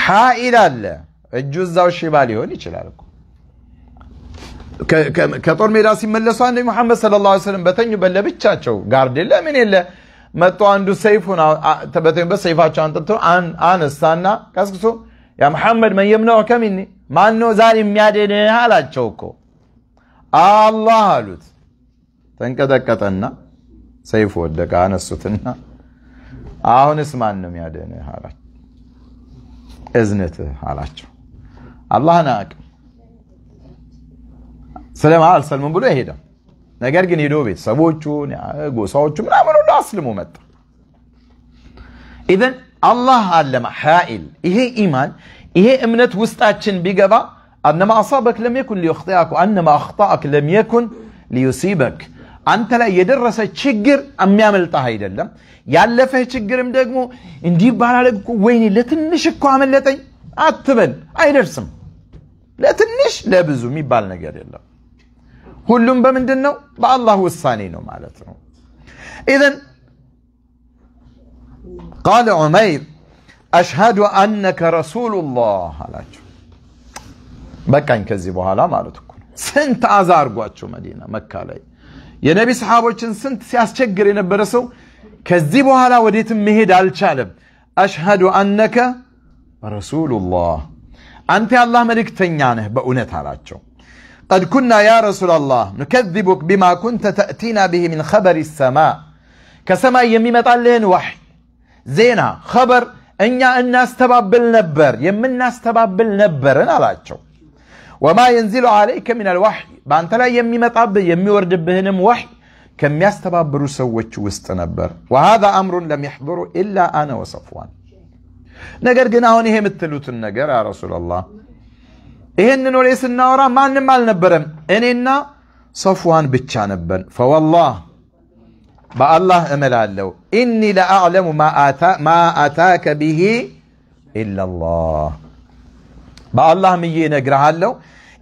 ሐኢል አለ፣ እጁ እዛው ሽባ ሊሆን ይችላል እኮ ከጦር ሜዳ ሲመለሱ አንድ ሙሐመድ ሰለላሁ ዐለይሂ ወሰለም በተኙበት ለብቻቸው ጋርድ የለ ምን የለ መጥቶ አንዱ ሰይፉን በተኙበት ሰይፋቸው አንጠጥቶ አነሳና ቀስቅሶ ያ መሐመድ መን የምነዑከ ሚኒ ማን ነው ዛሬ የሚያድንህ አላቸው እኮ አላህ አሉት። ተንቀጠቀጠና ሰይፍ ወደቀ። አነሱትና አሁንስ ማን ነው የሚያድንህ አላቸው። እዝነትህ አላቸው። አላህን አቅም ስለማ አልሰልምም ብሎ ይሄዳ። ነገር ግን ሄዶ ቤተሰቦቹን፣ ጎሳዎቹ ምናምን ሁሉ አስልሞ መጣ። ኢዘን አላህ አለማ ሀይል ይሄ ኢማን ይሄ እምነት ውስጣችን ቢገባ አነማ አሳበክ ለም የኩን ሊዩኽጢአክ ወአነማ አኽጣአክ ለም የኩን ሊዩሲበክ አንተ ላይ የደረሰ ችግር የሚያመልጣህ አይደለም። ያለፈህ ችግርም ደግሞ እንዲህ ባላረግ እኮ ወይኔ ለትንሽ እኮ አመለጠኝ አትበል፣ አይደርስም። ለትንሽ ለብዙ የሚባል ነገር የለም። ሁሉም በምንድን ነው? በአላህ ውሳኔ ነው ማለት ነው። ኢዘን ቃለ ዑመይር أشهد أنك رسول الله علاجو بقى إنك زبوها لا مالتك سنت أزار قواتشو مدينة مكة لي ينبي صحابه سنت سياس شكر ينبرسو كذبوها لا وديت مهيد على الشالب أشهد أنك رسول الله أنت الله ملك تنيانه بأونت علاجو قد كنا يا رسول الله نكذبك بما كنت تأتينا به من خبر السماء كسماء يمي مطالين وحي زينة خبر እኛ እናስተባብል ነበር የምናስተባብል ነበርን አላቸው። ወማ የንዚሉ አለይከ ሚነል ዋሕይ በአንተ ላይ የሚመጣብህ የሚወርድብህንም ዋሕይ ከሚያስተባብሩ ሰዎች ውስጥ ነበር። ወሃዛ አምሩን ለም የሕضሩ ኢላ አነ ወሰፍዋን። ነገር ግን አሁን ይሄ የምትሉትን ነገር ያ ረሱላላህ ይህንን ወሬ ስናወራ ማንም አልነበረም፣ እኔና ሰፍዋን ብቻ ነበር። ፈወላህ با الله امل علو اني لا اعلم ما اتا ما اتاك به الا الله با الله ميي نغرهالو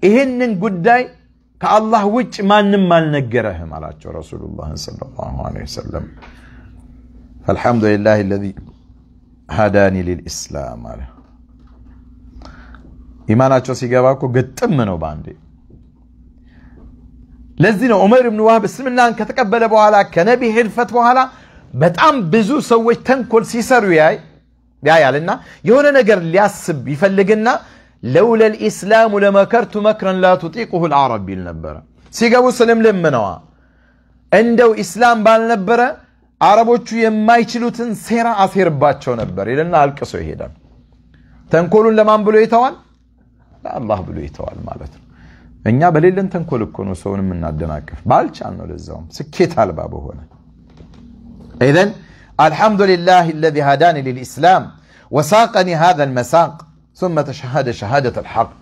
ايهنن گداي كالله الله وچ مانن مال نغره مالاچو رسول الله صلى الله عليه وسلم الحمد لله الذي هداني للاسلام ايماناچو سيگاواكو گتم منو باندي ለዚህ ነው ዑመር ብን ዋህብ እስልምናን ከተቀበለ በኋላ ከነቢ ህድፈት በኋላ በጣም ብዙ ሰዎች ተንኮል ሲሰሩ ያያልና የሆነ ነገር ሊያስብ ይፈልግና ለውለ ልኢስላሙ ለመከርቱ መክረን ላቱጢቁሁ ልዓረብ ይል ነበረ። ሲገቡ ስልምልምነዋ እንደው ኢስላም ባልነበረ አረቦቹ የማይችሉትን ሴራ አሴርባቸው ነበር ይልና አልቅሶ ይሄዳል። ተንኮሉን ለማን ብሎ ይተዋል? ለአላህ ብሎ ይተዋል ማለት ነው። እኛ በሌለን ተንኮል እኮ ነው ሰውን የምናደናቅፍ ባልቻል ነው ለዛውም ስኬት አልባ በሆነ ኢዘን الحمد لله الذي هداني للإسلام وساقني هذا المساق ثم تشهد شهادة الحق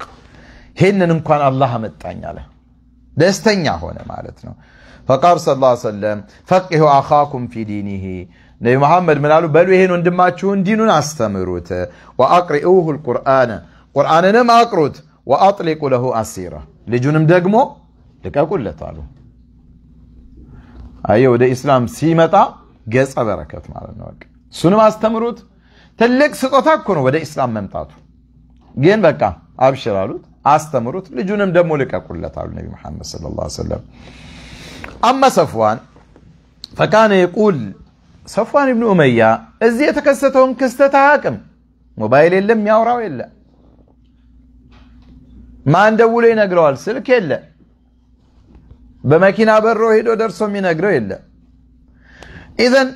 هن እንኳን አላህ አመጣኝ አለ ደስተኛ ሆነ ማለት ነው فقال صلى الله عليه وسلم فقهوا أخاكم في دينه ነቢ መሐመድ ምን አሉ? በሉ ይሄን ወንድማችሁን ዲኑን አስተምሩት። ወአቅሪኡሁ ልቁርአነ ቁርአንንም አቅሩት። ወአጥሊቁ ለሁ አሲራ ልጁንም ደግሞ ልቀቁለት አሉ። አየ ወደ ኢስላም ሲመጣ ገጸ በረከት ማለት ነው። እሱንም አስተምሩት። ትልቅ ስጦታ እኮ ነው ወደ ኢስላም መምጣቱ። ግን በቃ አብሽር አሉት፣ አስተምሩት፣ ልጁንም ደግሞ ልቀቁለት አሉ ነቢ መሐመድ ለ ላ ሰለም አማ ሰፍዋን ፈካነ የቁል ሰፍዋን ኢብኑ ኡመያ እዚህ የተከሰተውን ክስተት አያቅም ሞባይል የለም፣ ያውራው የለ ማን ደውሎ ይነግረዋል? ስልክ የለ። በመኪና በሮ ሄዶ ደርሶ የሚነግረው የለ። ኢዘን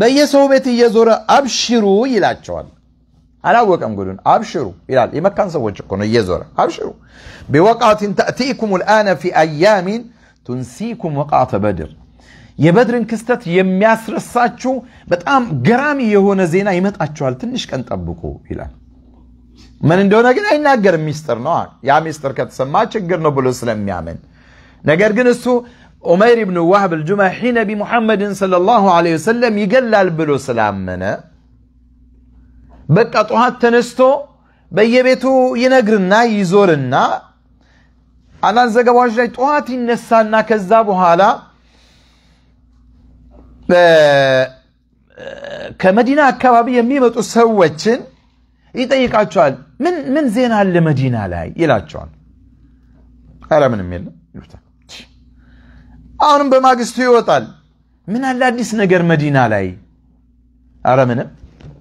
በየሰው ቤት እየዞረ አብሽሩ ይላቸዋል። አላወቀም ጉዱን። አብሽሩ ይላል። የመካን ሰዎች እኮ ነው እየዞረ አብሽሩ ቢወቃትን ተእቲኩም ልአነ ፊ አያሚን ቱንሲኩም ወቃተ በድር የበድርን ክስተት የሚያስረሳችሁ በጣም ገራሚ የሆነ ዜና ይመጣችኋል። ትንሽ ቀን ጠብቁ ይላል። ምን እንደሆነ ግን አይናገርም። ሚስጥር ነው። ያ ሚስጥር ከተሰማ ችግር ነው ብሎ ስለሚያምን ነገር ግን እሱ ዑመይር ብኑ ዋህብ አልጁማሒ ነቢ ሙሐመድን ሰለላሁ ዐለይሂ ወሰለም ይገላል ብሎ ስላመነ በቃ ጠዋት ተነስቶ በየቤቱ ይነግርና ይዞርና አንዳንድ ዘገባዎች ላይ ጠዋት ይነሳና ከዛ በኋላ ከመዲና አካባቢ የሚመጡ ሰዎችን ይጠይቃቸዋል። ምን ምን ዜና አለ መዲና ላይ ይላቸዋል። አረ ምንም የለም ይሉታል። አሁንም በማግስቱ ይወጣል። ምን አለ አዲስ ነገር መዲና ላይ? አረ ምንም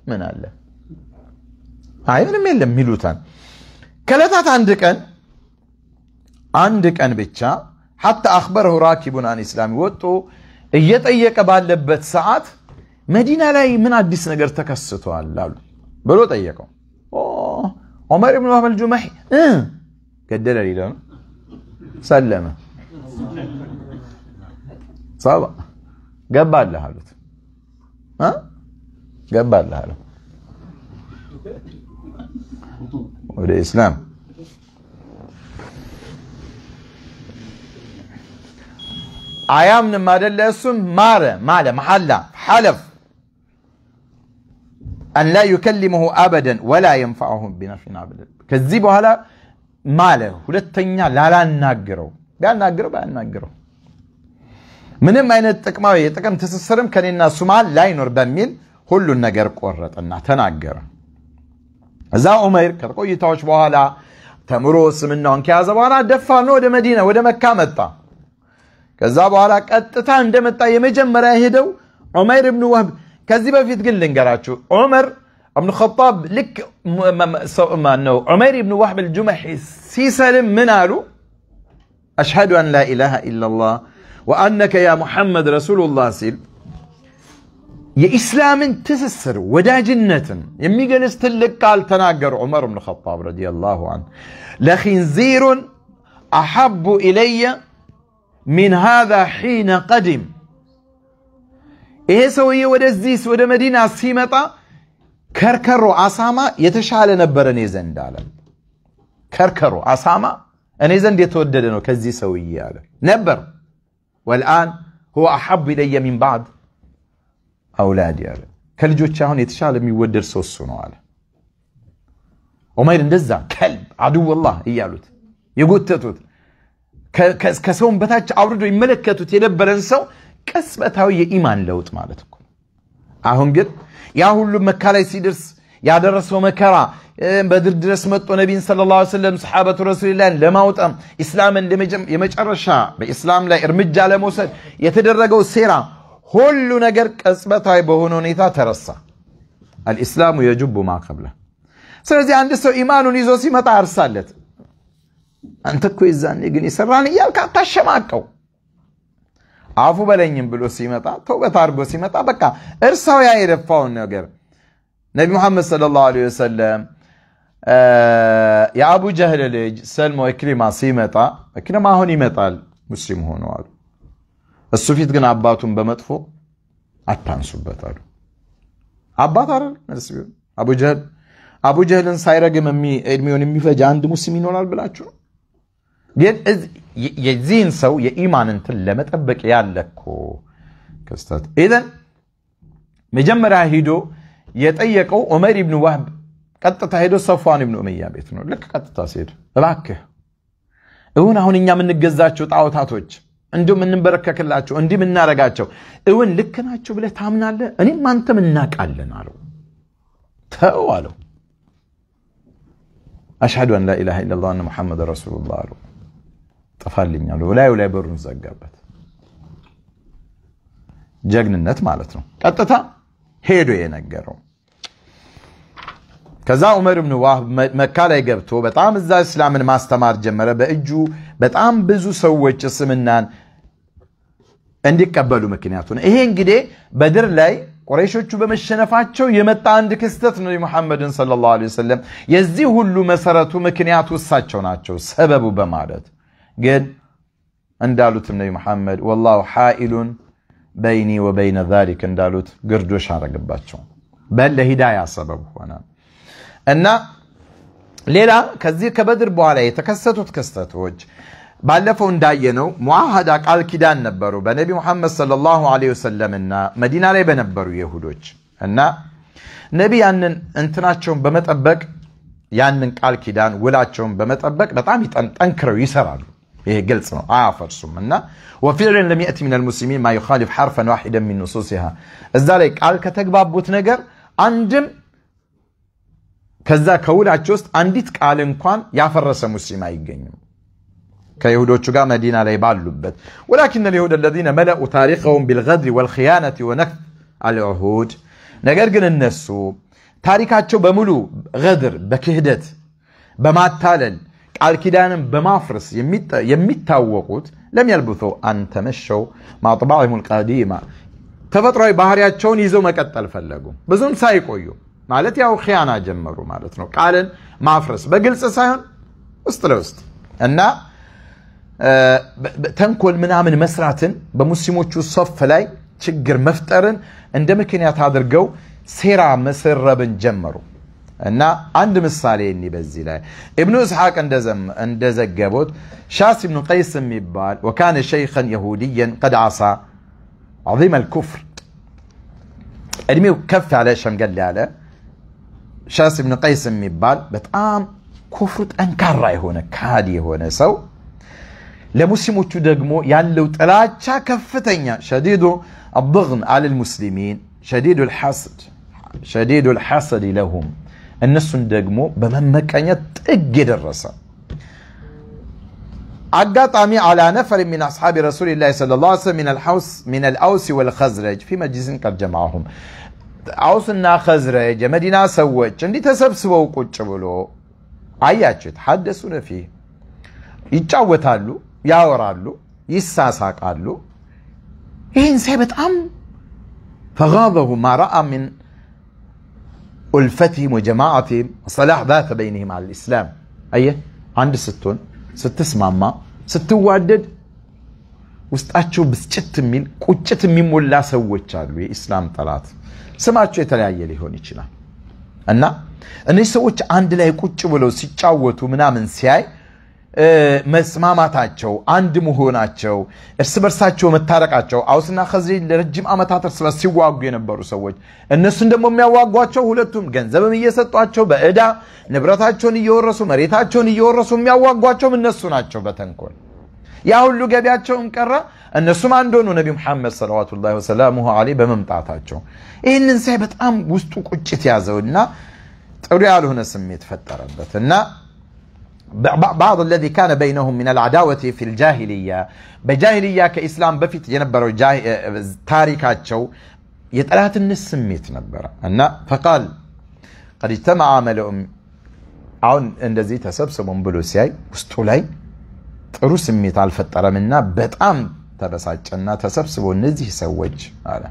ምን አለ? አይ ምንም የለም ይሉታል። ከዕለታት አንድ ቀን አንድ ቀን ብቻ ሐታ አክበረሁ ራኪቡን አን ኢስላሚ ወጡ እየጠየቀ ባለበት ሰዓት መዲና ላይ ምን አዲስ ነገር ተከስቷል አሉ ብሎ ጠየቀው። اوه عمر بن وهب الجمحي اه قدر لي سلم صاب قبال لها ها قبال لهالو والاسلام ايام نمادل اسم ماره ماله محله حلف አላ ዩከሊመሁ አበደን ወላ የንፈዐሁም ቢነፍዕን አበደን። ከዚህ በኋላ ማለ ሁለተኛ ላላናግረው፣ ቢያናግረው ባያናግረው ምንም አይነት ጥቅማ የጥቅም ትስስርም ከኔና እሱ መሃል ላይኖር በሚል ሁሉን ነገር ቆረጠና ተናገረ። እዛ ዑመይር ከቆይታዎች በኋላ ተምሮ ስምናውን ከያዘ በኋላ ደፋ ነው። ወደ መዲና ወደ መካ መጣ። ከዛ በኋላ ቀጥታ እንደመጣ የመጀመሪያ የሄደው ዑመይር ብኑ ወህብ كذي في تقل انقراتشو عمر ابن الخطاب لك ما انه عمير بن وحب الجمحي سي سالم من منارو اشهد ان لا اله الا الله وانك يا محمد رسول الله سيل يا اسلام تسسر ودا جنة يمي جلس تلك قال تناقر عمر بن الخطاب رضي الله عنه لخنزير احب الي من هذا حين قدم إيه سوية ودا الزيس ودا مدينة سيمتا كركرو عصاما يتشعل نبرا نيزن دالا كركرو عصاما نيزن دي توددنو كزي سوية نبر والآن هو أحب إلي من بعد أولادي على كالجو تشاهون يتشعل يودر سوسونو على وما يرندزا كلب عدو الله إيالوت يقول تتوت كسوم بتاج عورده يملكتو تينبرا نسو ቅጽበታዊ የኢማን ለውጥ ማለት እኮ። አሁን ግን ያ ሁሉ መካ ላይ ሲደርስ ያደረሰው መከራ በድር ድረስ መጥቶ ነቢይን ሰለላሁ ዐለይሂ ወሰለም ሰሓበቱ ረሱልላህን ለማውጣም ኢስላምን የመጨረሻ በኢስላም ላይ እርምጃ ለመውሰድ የተደረገው ሴራ ሁሉ ነገር ቅጽበታዊ በሆነ ሁኔታ ተረሳ። አልኢስላሙ ማ ማቀብለ። ስለዚህ አንድ ሰው ኢማኑን ይዞ ሲመጣ አርሳለት። አንተ እኮ የዛኔ ግን ይሰራን እያልክ አታሸማቀው። አፉ በለኝም ብሎ ሲመጣ ተውበት አድርጎ ሲመጣ በቃ እርሳው ያ የደፋውን ነገር ነቢ ሙሐመድ ሰለላሁ ዐለይሂ ወሰለም የአቡ ጀህል ልጅ ሰልሞ ኢክሪማ ሲመጣ ኢክሪማ አሁን ይመጣል ሙስሊም ሆነዋል። እሱ ፊት ግን አባቱን በመጥፎ አታንሱበት አሉ። አባት አይደል አቡ ጀህል። አቡ ጀህልን ሳይረግም እድሜውን የሚፈጅ አንድ ሙስሊም ይኖራል ብላችሁ ግን የዚህን ሰው የኢማን እንትን ለመጠበቅ ያለ እኮ ክስተት። ኢዘን መጀመሪያ ሂዶ የጠየቀው ዑመር ብን ዋህብ ቀጥታ ሄዶ ሰፏን ኢብኑ ኡመያ ቤት ነው። ልክ ቀጥታ ሲሄድ እባክህ እውን አሁን እኛ የምንገዛቸው ጣዖታቶች እንዲሁ የምንበረከክላቸው እንዲህ የምናረጋቸው እውን ልክ ናቸው ብለህ ታምናለህ? እኔም አንተም እናቃለን አለው። ተው አለው። አሽሃዱ አን ላኢላሃ ኢለላህ ወአነ ሙሐመድ ረሱሉላህ አለው። ጥፋልኛል ላዩ ላይ በሩን ዘጋበት። ጀግንነት ማለት ነው። ቀጥታ ሄዶ የነገረው ከዛ ዑመር ብን ዋህብ መካ ላይ ገብቶ በጣም እዛ እስላምን ማስተማር ጀመረ። በእጁ በጣም ብዙ ሰዎች ስምናን እንዲቀበሉ ምክንያቱ ነው። ይሄ እንግዲህ በድር ላይ ቁረይሾቹ በመሸነፋቸው የመጣ አንድ ክስተት ነው። ሙሐመድን ሰለላሁ ዐለይሂ ወሰለም የዚህ ሁሉ መሰረቱ ምክንያቱ እሳቸው ናቸው ሰበቡ በማለት قد اندالوت من محمد والله حائل بيني وبين ذلك اندالوت قردوش هذا قباتشون بل لهداية سبب وانا ان ليلا كزير كبدر بو علي تكست وتكست وج بلفون داينو معاهدة قال كدان نبرو بنبي محمد صلى الله عليه وسلم ان مدينة لي بنبرو يهودوش ان نبي ان انتناتشون بمتأبك يعني من قال كدان ولاتشون بمتأبك بطعم يتأنكروا يسرعوا جلسنا عافر سمنا وفعلا لم يأتي من المسلمين ما يخالف حرفا واحدا من نصوصها ذلك قال كتغبابوት ነገር አንድም ከዛ ከውላቸው ውስጥ አንዲት ቃል እንኳን ያፈረሰ ሙስሊም አይገኝም ከይሁዶቹ ጋር መዲና ላይ ባሉበት ولكن اليهود الذين ملأوا تاريخهم بالغدر والخيانة ونكث العهود النسو ግን شو بملو غدر بكهدت በክህደት በማታለል قال كدان بمافرس يميت يميت تاوقوت لم يلبثوا أن تمشوا مع طبعهم القديمة تفترى بحرية تشون يزو مكتل فلقو بزون سايقويو مالتي أو خيانة جمرو مالتنو قال مافرس بقلس سايون استلوست انا أه تنكل منها من مسراتن بمسلمو تشو صف لاي تشجر مفترن عندما كان يتعذر قو سيرا مسر جمرو أنا عند مصالي إني بزيلة ابن إسحاق اندزم اندزق قبض شاس بن قيس مبال وكان شيخا يهوديا قد عصى عظيم الكفر أدمي كف على شم قال لا شاس بن قيس آم بتقام كفرة أنكر هنا كادي هنا سو لمسلم تدقمو يعلو تلاتشا كفتين شديد الضغن على المسلمين شديد الحسد شديد الحسد لهم النسون دقمو بما أن يتقيد الرسا عقات أمي على نفر من أصحاب رسول الله صلى الله عليه وسلم من الحوس من الأوس والخزرج في مجلس قد جمعهم أوسنا خزرج مدينة سويت عندي تسبسوا وقلت شبلو حد سونا فيه يتعوتالو ياورالو يساساقالو إن نسيبت أم فغاضه ما رأى من ألفتهم وجماعتهم صلاح بات بينهم على الإسلام أي عند ستون ست اسمع ما ست وعدد وستأتشو بسجت من كوجت من ملا سويت شارلوي إسلام طلعت سمعتشو يتلعي يلي هون يتلع أنا أنا يسويت عند لا ولو سيتشاوتو منا من سياي من መስማማታቸው አንድ መሆናቸው እርስ በርሳቸው መታረቃቸው አውስና ከዝሬጅ ለረጅም ዓመታት እርስ በርስ ሲዋጉ የነበሩ ሰዎች እነሱን ደግሞ የሚያዋጓቸው ሁለቱም ገንዘብም እየሰጧቸው በእዳ ንብረታቸውን እየወረሱ መሬታቸውን እየወረሱ የሚያዋጓቸውም እነሱ ናቸው በተንኮል ያ ሁሉ ገቢያቸውም ቀረ እነሱም አንድ ሆኑ ነቢ ሙሐመድ ሰለዋቱላሂ ወሰላሙሁ ዐለይሂ በመምጣታቸው ይህንን ሳይ በጣም ውስጡ ቁጭት ያዘውና ጥሩ ያልሆነ ስሜት ፈጠረበት እና بعض الذي كان بينهم من العداوة في الجاهلية بجاهلية كإسلام بفت ينبر آه، تاريكات شو يتألات النس ميت نبرا فقال قد اجتمع عملهم عون اندزي تسبسب من بلوسياي استولاي روس ميت الفترة منا بتعم تبسات جنا تسبسب ونزي سوج على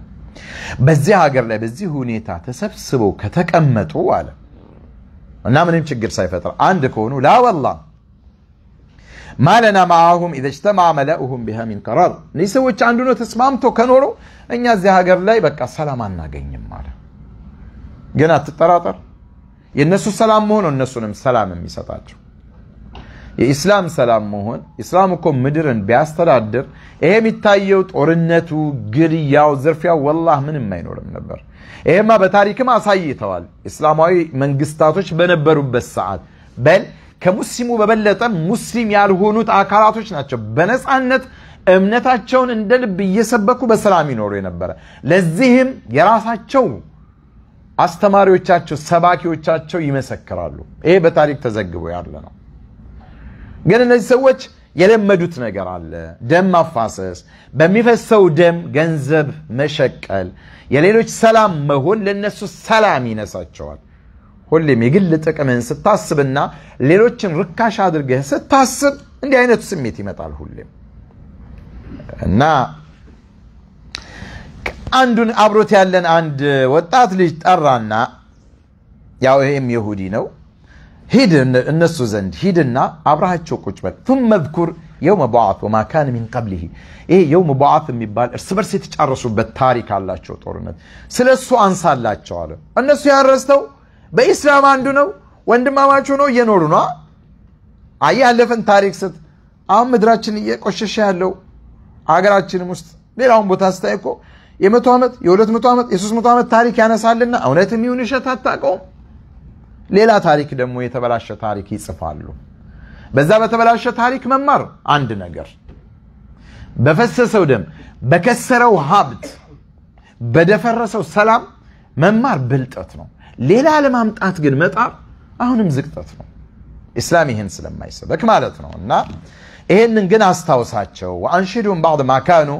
بزي هاجر لبزي هونيتا تسبسبو كتك أمتو እና ምንም ችግር ሳይፈጥር አንድ ከሆኑ ላወላ ማለና ማሁም ኢዘጅተማ ጅተማ መላኡሁም ቢሃ ሚን ቀራር እነዚህ ሰዎች አንዱ ነው ተስማምቶ ከኖሮ እኛ እዚህ ሀገር ላይ በቃ ሰላም አናገኝም አለ። ግን አትጠራጠር፣ የእነሱ ሰላም መሆን እነሱንም ሰላም የሚሰጣቸው የኢስላም ሰላም መሆን። ኢስላም እኮ ምድርን ቢያስተዳድር ይሄ የሚታየው ጦርነቱ፣ ግድያው፣ ዝርፊያው ወላህ ምንም አይኖርም ነበር። ይሄማ በታሪክም አሳይተዋል። እስላማዊ መንግስታቶች በነበሩበት ሰዓት በል ከሙስሊሙ በበለጠ ሙስሊም ያልሆኑት አካላቶች ናቸው በነፃነት እምነታቸውን እንደ ልብ እየሰበኩ በሰላም ይኖሩ የነበረ። ለዚህም የራሳቸው አስተማሪዎቻቸው፣ ሰባኪዎቻቸው ይመሰክራሉ። ይሄ በታሪክ ተዘግቦ ያለ ነው። ግን እነዚህ ሰዎች የለመዱት ነገር አለ። ደም ማፋሰስ፣ በሚፈሰው ደም ገንዘብ መሸቀል፣ የሌሎች ሰላም መሆን ለነሱ ሰላም ይነሳቸዋል። ሁሌም የግል ጥቅምህን ስታስብና ሌሎችን ርካሽ አድርገህ ስታስብ እንዲህ አይነቱ ስሜት ይመጣል ሁሌም እና አንዱን አብሮት ያለን አንድ ወጣት ልጅ ጠራና ያው ይህም ይሁዲ ነው ሂድ እነሱ ዘንድ ሂድና አብረሃቸው ቁጭ በል ቱመ እዝኩር የውመ በዓት ወማ ካነ ሚን ቀብሊሂ። ይሄ የውመ በዓት የሚባል እርስ በርስ የተጫረሱበት ታሪክ አላቸው ጦርነት፣ ስለ እሱ አንሳላቸው አለ። እነሱ ያረስተው በኢስላም አንዱ ነው፣ ወንድማማች ሆነው እየኖሩ ነ አየህ ያለፈን ታሪክ ስት አሁን ምድራችን እየቆሸሸ ያለው ሀገራችንም ውስጥ ሌላውን ቦታ ስታይ እኮ የመቶ ዓመት የሁለት መቶ ዓመት የሶስት መቶ ዓመት ታሪክ ያነሳልና እውነትም ይሁን እሸት አታውቀውም። ሌላ ታሪክ ደግሞ የተበላሸ ታሪክ ይጽፋሉ። በዛ በተበላሸ ታሪክ መማር አንድ ነገር፣ በፈሰሰው ደም፣ በከሰረው ሀብት፣ በደፈረሰው ሰላም መማር ብልጠት ነው። ሌላ ለማምጣት ግን መጣር አሁንም ዝቅጠት ነው። ኢስላም ይህን ስለማይሰበክ ማለት ነው። እና ይህንን ግን አስታውሳቸው። ወአንሽዱም ባዕድ ማካኑ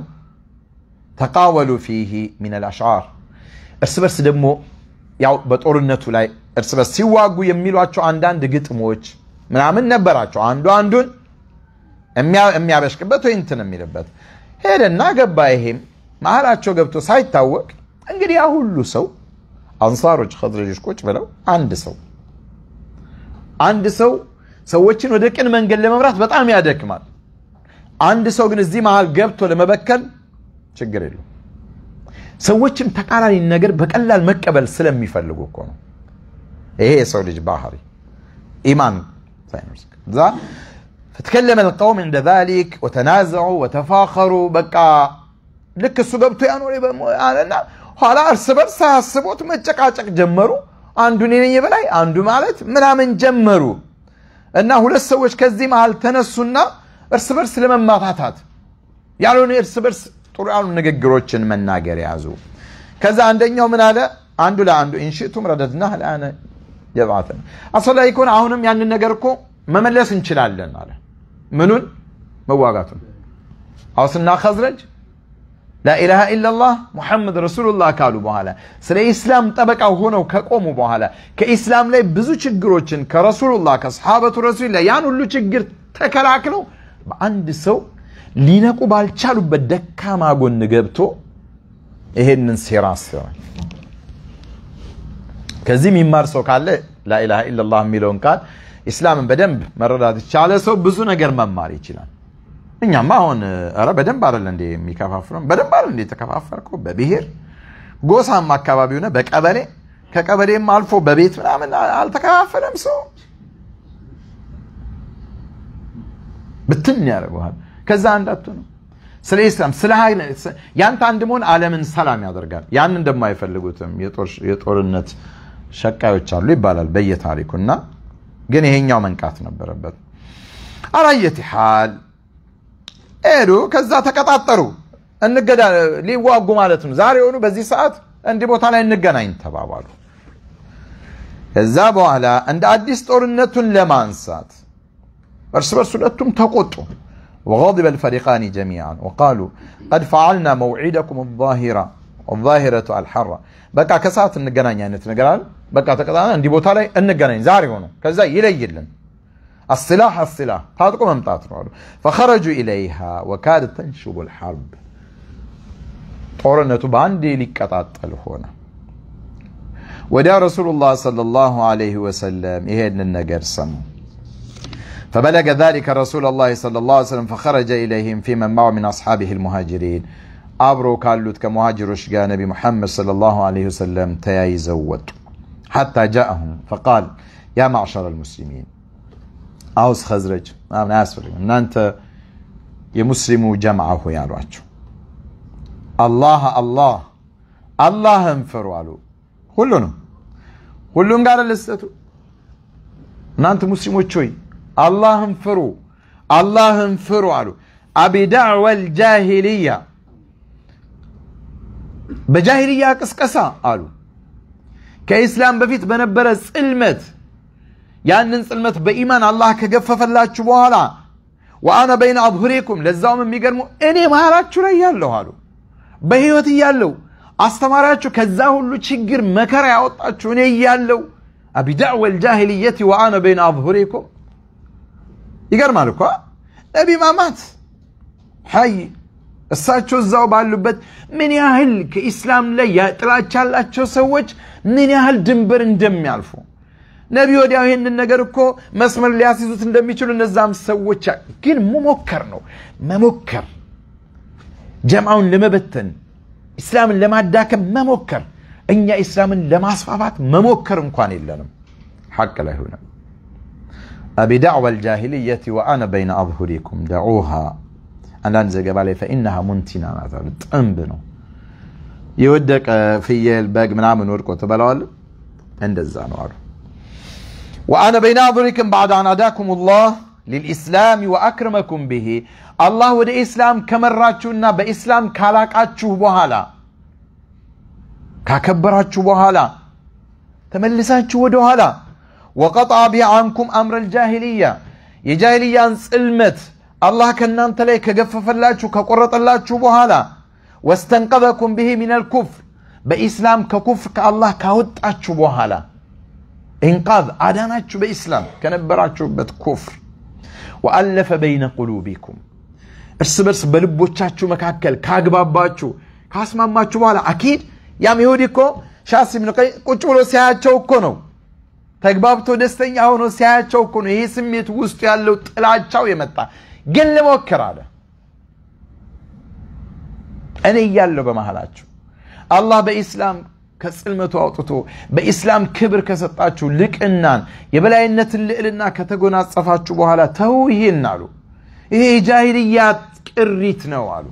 ተቃወሉ ፊህ ሚነል አሽዓር እርስ በርስ ደግሞ ያው በጦርነቱ ላይ እርስ በርስ ሲዋጉ የሚሏቸው አንዳንድ ግጥሞች ምናምን ነበራቸው። አንዱ አንዱን የሚያበሽቅበት ወይ እንትን የሚልበት ሄደና ገባ። ይሄም መሀላቸው ገብቶ ሳይታወቅ እንግዲህ ያ ሁሉ ሰው አንሳሮች ከድረጆች ቁጭ ብለው አንድ ሰው አንድ ሰው ሰዎችን ወደ ቅን መንገድ ለመምራት በጣም ያደክማል። አንድ ሰው ግን እዚህ መሀል ገብቶ ለመበከል ችግር የለው። ሰዎችም ተቃራኒ ነገር በቀላል መቀበል ስለሚፈልጉ እኮ ነው። ይሄ የሰው ልጅ ባህሪ ኢማን ሳይኖርስ እዛ فتكلم القوم عند ذلك وتنازعوا በቃ ልክ እሱ ገብቶ ያኖሬ አለና ኋላ እርስ በርስ ሳያስቦት መጨቃጨቅ ጀመሩ። አንዱ እኔ ነኝ የበላይ አንዱ ማለት ምናምን ጀመሩ እና ሁለት ሰዎች ከዚህ መሃል ተነሱና እርስ በርስ ለመማታታት ያልሆነ እርስ በርስ ቁርአኑን ንግግሮችን መናገር ያዙ። ከዛ አንደኛው ምን አለ? አንዱ ለአንዱ ኢንሽቱም ረደድና ለአነ ጀብዓተን አስፈላጊ ከሆነ አሁንም ያንን ነገር እኮ መመለስ እንችላለን አለ። ምኑን መዋጋቱን አውስና ከዝረጅ ላኢላሃ ኢላላህ ሙሐመድ ረሱሉላህ ካሉ በኋላ ስለ ኢስላም ጠበቃ ሆነው ከቆሙ በኋላ ከኢስላም ላይ ብዙ ችግሮችን ከረሱሉላህ ከሰሓበቱ ረሱል ላይ ያን ሁሉ ችግር ተከላክለው በአንድ ሰው ሊነቁ ባልቻሉበት ደካማ ጎን ገብቶ ይሄንን ሴራ አስሯል። ከዚህ የሚማር ሰው ካለ ላኢላሃ ኢለላህ የሚለውን ቃል ኢስላምን በደንብ መረዳት የቻለ ሰው ብዙ ነገር መማር ይችላል። እኛማ አሁን ኧረ በደንብ አለ እንደ የሚከፋፍለው በደንብ አለ እንደ የተከፋፈርከው በብሔር ጎሳም አካባቢ ሆነ በቀበሌ ከቀበሌም አልፎ በቤት ምናምን አልተከፋፈለም ሰው ብትን ያደርገዋል። ከዛ አንዳቱ ነው። ስለ ኢስላም ስለ ያንተ አንድ መሆን ዓለምን ሰላም ያደርጋል። ያን እንደማይፈልጉትም የጦርነት ሸቃዮች አሉ ይባላል በየታሪኩ እና ግን ይሄኛው መንቃት ነበረበት። አላየት ሐል ሄዱ። ከዛ ተቀጣጠሩ። እንገዳ ሊዋጉ ማለት ነው። ዛሬ ሆኑ በዚህ ሰዓት እንዲህ ቦታ ላይ እንገናኝ ተባባሉ። ከዛ በኋላ እንደ አዲስ ጦርነቱን ለማንሳት እርስ በርስ ሁለቱም ተቆጡ። وغضب الفريقان جميعا وقالوا قد فعلنا موعدكم الظاهرة الظاهرة الحرة بقى كسات النقران يعني تنقرال بقى تقطعنا عندي بوتالي لي النقران زاري هونو كذا يليلن السلاح السلاح الصلاح መምጣት فخرجوا إليها وكادت تنشب الحرب لكتات በአንዴ ودا رسول الله صلى الله عليه وسلم ይሄንን ነገር سمو فبلغ ذلك رسول الله صلى الله عليه وسلم فخرج إليهم في من معه من أصحابه المهاجرين أبرو كالوت كمهاجر جاء نبي محمد صلى الله عليه وسلم تياي زوت حتى جاءهم فقال يا معشر المسلمين أوس خزرج أنا أسفر أن أنت يا مسلم جمعه يا رواج الله الله الله انفروا علو كلنا كلهم قال لستو أنت مسلم وشوي اللهم فروا اللهم فروا አሉ አቢዳዕ ወልጃሂልያ በጃሂልያ ቅስቀሳ አሉ ከኢስላም በፊት በነበረ ጽልመት ያንን ጽልመት በኢማን አላህ ከገፈፈላችሁ በኋላ ወአነ በይነ አብሁሪኩም ለዛውም የሚገርሙ እኔ መሃላችሁ ላይ ያለሁ አሉ በህይወት እያለው አስተማሪያችሁ ከዛ ሁሉ ችግር መከራ ያወጣችሁ እኔ እያለው አቢዳዕ ወልጃሂልየቲ ወአነ በይነ አብሁሪኩም ይገርማል እኮ ነቢ ማማት ሀይ እሳቸው እዛው ባሉበት ምን ያህል ከኢስላም ላይ ጥላቻ ያላቸው ሰዎች ምን ያህል ድንበር እንደሚያልፉ ነቢ ወዲያው ይህንን ነገር እኮ መስመር ሊያስይዙት እንደሚችሉ እነዛም ሰዎች ግን መሞከር ነው መሞከር፣ ጀማውን ለመበተን ኢስላምን ለማዳከም መሞከር፣ እኛ ኢስላምን ለማስፋፋት መሞከር እንኳን የለንም። ሐቅ ላይ ሆነ أبي دعوة الجاهلية وأنا بين أظهريكم دعوها أن أنزق بالي فإنها منتنا مثلا تنبنو يودك آه، في الباق من عام نورك وتبلال عند الزانوار وأنا بين أظهريكم بعد أن أداكم الله للإسلام وأكرمكم به الله ود إسلام كمراتشونا بإسلام كالاك أتشوه بوهالا كاكبر أتشوه تملسات تملسان أتشوه دوهالا وقطع بها عنكم أمر الجاهلية يجاهلية أنس المت الله كنان تلي كقفف الله كقرط الله شبه هذا واستنقذكم به من الكفر بإسلام ككفر كالله كهدت أشبه هذا إنقاذ أدانا أشبه إسلام كنبرا أشبه كفر وألف بين قلوبكم السبرس بلبو تشاتشو مكاكل كاقباب باتشو كاسمان ماتشو هذا أكيد يا يهودي كو شاسي من قي قلت ولو سياتشو كونو ተግባብቶ ደስተኛ ሆኖ ሲያያቸው እኮ ነው ይሄ ስሜት ውስጡ ያለው ጥላቻው የመጣ ግን ልሞክር አለ። እኔ እያለሁ በመሃላችሁ አላህ በኢስላም ከጽልመቱ አውጥቶ በኢስላም ክብር ከሰጣችሁ ልቅናን የበላይነትን ልዕልና ከተጎናጸፋችሁ በኋላ ተው ይሄን አሉ። ይሄ የጃሂልያ ቅሪት ነው አሉ።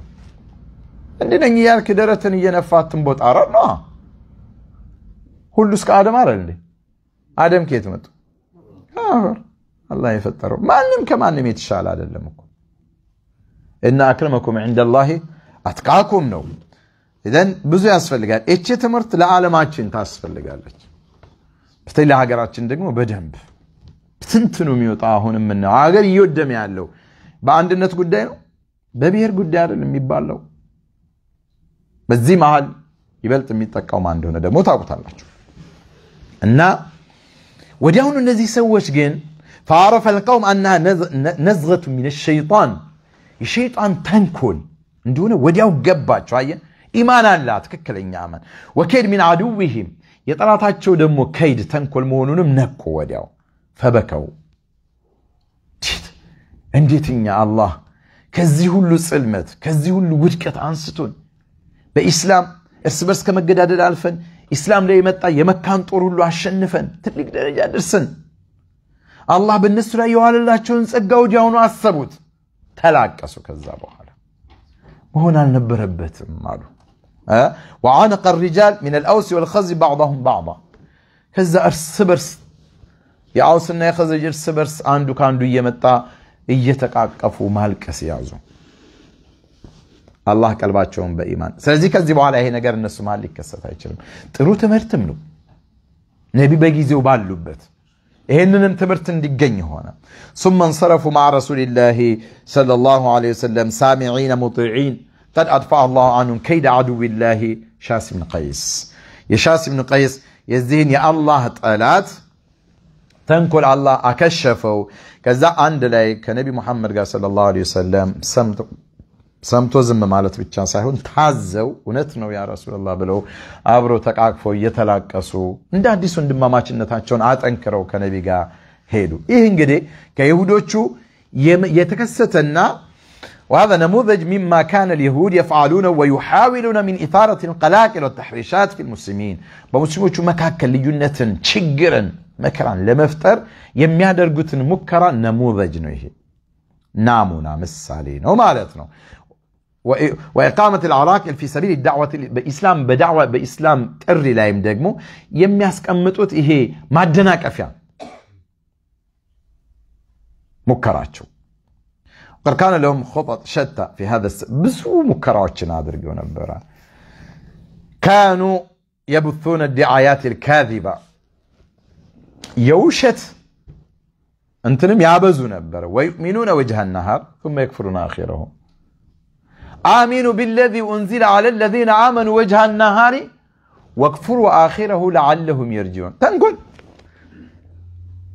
እንድነኝ እያልክ ደረትን እየነፋትን ቦጣረ ነው ሁሉ እስከ አደም አለ እንዴ? አደም ከየት መጡ? አፈር አላህ የፈጠረው ማንም ከማንም የተሻለ አይደለም እኮ እና አክረመኩም ዐንደላሂ አትቃኩም ነው። ኢዘን ብዙ ያስፈልጋል። እቺ ትምህርት ለዓለማችን ታስፈልጋለች። በተለይ ለሀገራችን ደግሞ በደንብ ትንትኑ የሚወጣ አሁን የምናየው ሀገር እየወደመ ያለው በአንድነት ጉዳይ ነው፣ በብሔር ጉዳይ አይደለም የሚባለው። በዚህ መሀል ይበልጥ የሚጠቃው ማን እንደሆነ ደግሞ ታውቁታላችሁ እና ودهون النزي سوش جن فعرف القوم أنها نزغة من الشيطان الشيطان تنكون ندونا ودهو قبا شوية إيمانا لا تككل إني آمن وكيد من عدوهم يطلعت عدشو دمو كيد تنكون مونون منكو ودهو فبكوا انديت يا الله كزي هول سلمت كزي هول ودكت انستون باسلام اسبرس كما جدادل الفن إسلام لي متى يمكان طورو عشنفن تلك درجة درسن الله بالنسرة يوال الله شونس اقاو جاونو تلاك اسو كذابو حالا وهنا نبربت مالو أه؟ وعانق الرجال من الأوس والخزي بعضهم بعضا كذا ارسبرس يا أوس يا خزي أرس آندو كان دو يمتا እየተቃቀፉ ማልቀስ ያዙ። الله قلباتهم بإيمان سلزي كذي على هي نقر النسو ما اللي كسات هاي شرم ترو تمرتم له نبي بقي زي وبال لبت إهن نم تمرتن دي قنية هنا ثم انصرفوا مع رسول الله صلى الله عليه وسلم سامعين مطيعين قد أدفع الله عنهم كيد عدو الله شاس بن قيس يا شاس بن قيس يا زين يا الله تقالات تنكل الله أكشفه كذا عند لي كنبي محمد صلى الله عليه وسلم سمت ሰምቶ ዝም ማለት ብቻ ሳይሆን ታዘው እውነት ነው ያ ረሱላ ብለው አብሮ ተቃቅፎ እየተላቀሱ እንደ አዲሱ እንድማማችነታቸውን አጠንክረው ከነቢ ጋር ሄዱ ይህ እንግዲህ ከይሁዶቹ የተከሰተና وهذا نموذج مما كان اليهود يفعلونه ويحاولون من إثارة القلاقل والتحريشات في المسلمين بمسلمو شو مكاك ليونة شجرا مكرا لمفتر يميادر قتن مكرا نموذج نويه نامونا مسالينو مالتنو وإقامة العراق في سبيل الدعوة بإسلام بدعوة بإسلام تري لا يمدقمو يم يسك أمتوت إيه ما دناك أفيا مكراتشو قر كان لهم خطط شتى في هذا السبب بسو مكراتش نادر قونا برا كانوا يبثون الدعايات الكاذبة يوشت أنتم يابزون بر ويؤمنون وجه النهر ثم يكفرون آخرهم آمنوا بالذي أنزل على الذين آمنوا وجه النهار وكفروا آخره لعلهم يرجعون تنقل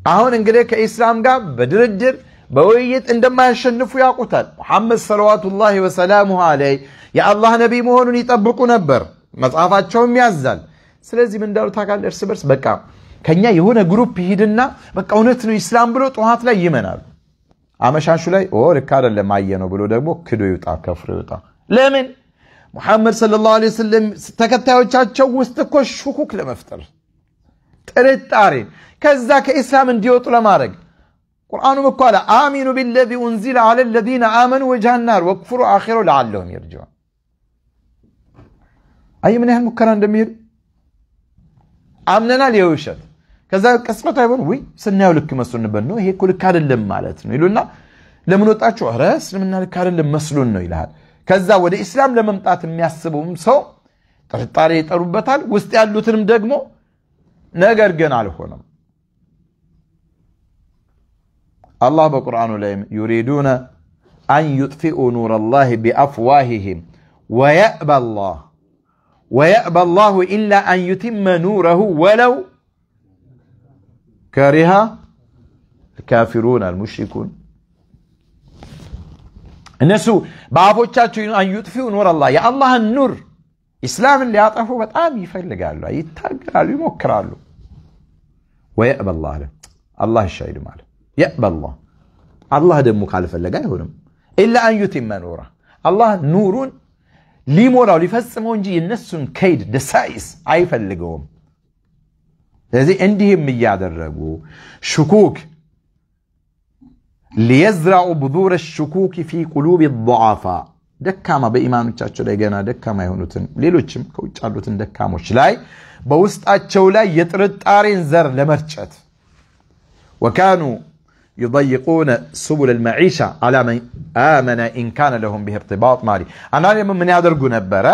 أهون انقليك إسلام قاب بدرجر بويت عندما يشنفوا يا قتل محمد صلوات الله وسلامه عليه يا الله نبي مهون يطبقوا نبر مصافات شوم يعزل سلازي من دارو تاكال لرسبرس بكا كان يهون جروب يهدنا بكا هونتنو إسلام بلو طوحات لا يمنال عمشان شو لاي أو ركارة اللي معينه بلو ده بوك كده يطع كفر يطع لمن محمد صلى الله عليه وسلم تكتا وشات شو وستكو شكوك لمفتر تريتاري كذاك إسلام ديو طلا مارك قرآن مقال آمنوا بالذي أنزل على الذين آمنوا وجه النار وكفروا آخروا لعلهم يرجعون أي من أهل مكران دمير أمننا ليوشت كذا كسرة تايبون وي سنناول لك مسلون بنو هي كل كار اللي مالتنا يقولنا لما نطلع شو هرس لما نال كار اللي مسلون إنه كذا ولا إسلام لما نطلع ميسبه ومسو ترى تاريت أربعة تال واستعلو تنم دقمو نقدر جن على خونم الله بقرآن الأيم يريدون أن يطفئوا نور الله بأفواههم ويأبى الله ويأبى الله إلا أن يتم نوره ولو كره الكافرون المشركون الناس بعفو تشاتو أن يطفئوا نور الله يا الله النور إسلام اللي أطفوا بتأمي فيل قالوا أي تاجر قالوا يمكر قالوا ويأبى الله له الله الشهيد ماله يأبى الله الله ده مخالف اللي قاله إلا أن يتم نوره الله نور لي مورا لي فسمون جي الناس كيد دسايس عيف اللي قوم لذي عندهم مياد الرغو شكوك ليزرع بذور الشكوك في قلوب الضعفاء دكاما بإيمان تشاتشو لأيغانا دكاما يهونوتن ليلوچم كويتش عدوتن دكامو شلاي باوست أتشولا يترد آرين زر لمرچات وكانوا يضيقون سبل المعيشة على من آمن إن كان لهم به ارتباط مالي أنا لما من يادر قنبرة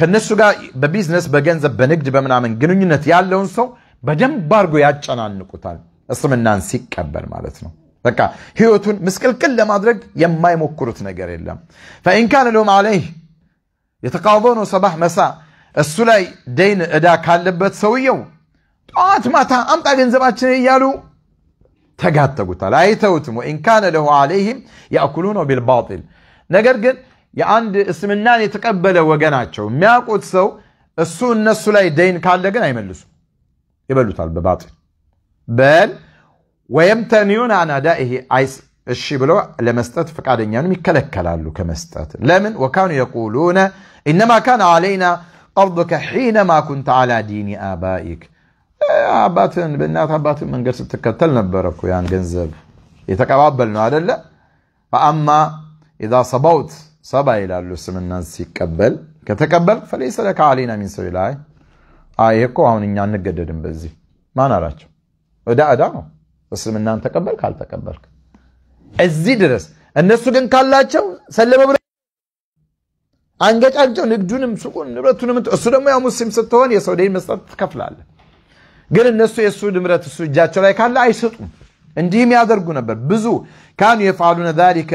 ከነሱ ጋር በቢዝነስ በገንዘብ በንግድ በምናምን ግንኙነት ያለውን ሰው በደንብ አድርጎ ያጨናንቁታል። እስምናን ሲቀበል ማለት ነው። በቃ ህይወቱን ምስቅልቅል ለማድረግ የማይሞክሩት ነገር የለም። ፈኢንካን ልሁም አለይህ የተቃወነ ሰባህ መሳ እሱ ላይ ደይን እዳ ካለበት ሰውየው ጠዋት ማታ አምጣ ገንዘባችን እያሉ ተጋተጉታል፣ አይተውትም። ወኢንካን ለሁ አለይህም ያእኩሉነው ቢልባጢል ነገር ግን የአንድ እስምናን የተቀበለ ወገናቸው የሚያውቁት ሰው እሱ እነሱ ላይ ደይን ካለ ግን አይመልሱም፣ ይበሉታል በባጢል በል ወይም ተኒዩን አናዳ ይሄ እሺ ብለው ለመስጠት ፈቃደኛንም ይከለከላሉ ከመስጠት። ለምን? ወካኑ የቁሉነ ኢነማ ካነ አለይና ቀብዱከ ሒነማ ኩንተ አላ ዲኒ አባኢክ አባትን በእናት አባትን መንገድ ስትከተል ነበረ እኮ ያን ገንዘብ የተቀባበል ነው አደለ? ፈአማ ኢዛ ሰበውት ሰባ ይላሉ እስልምና ሲቀበል ከተቀበል ፈለይሰ ለከ ዓለይና ሚን ሰቢል። አይ እኮ አሁን እኛ አንገደድም በዚህ ማን አላቸው። እዳ እዳ ነው። እስልምናን ተቀበልክ አልተቀበልክ እዚህ ድረስ። እነሱ ግን ካላቸው ሰለመ ብለው አንገጫግጨው ንግዱንም፣ ሱቁን፣ ንብረቱንም እሱ ደግሞ ያው ሙስሊም ስትሆን የሰው ደይን መስጠት ትከፍላለህ። ግን እነሱ የእሱ ንብረት እሱ እጃቸው ላይ ካለ አይሰጡም። እንዲህም ያደርጉ ነበር ብዙ ካኑ የፍዓሉነ ዛሊከ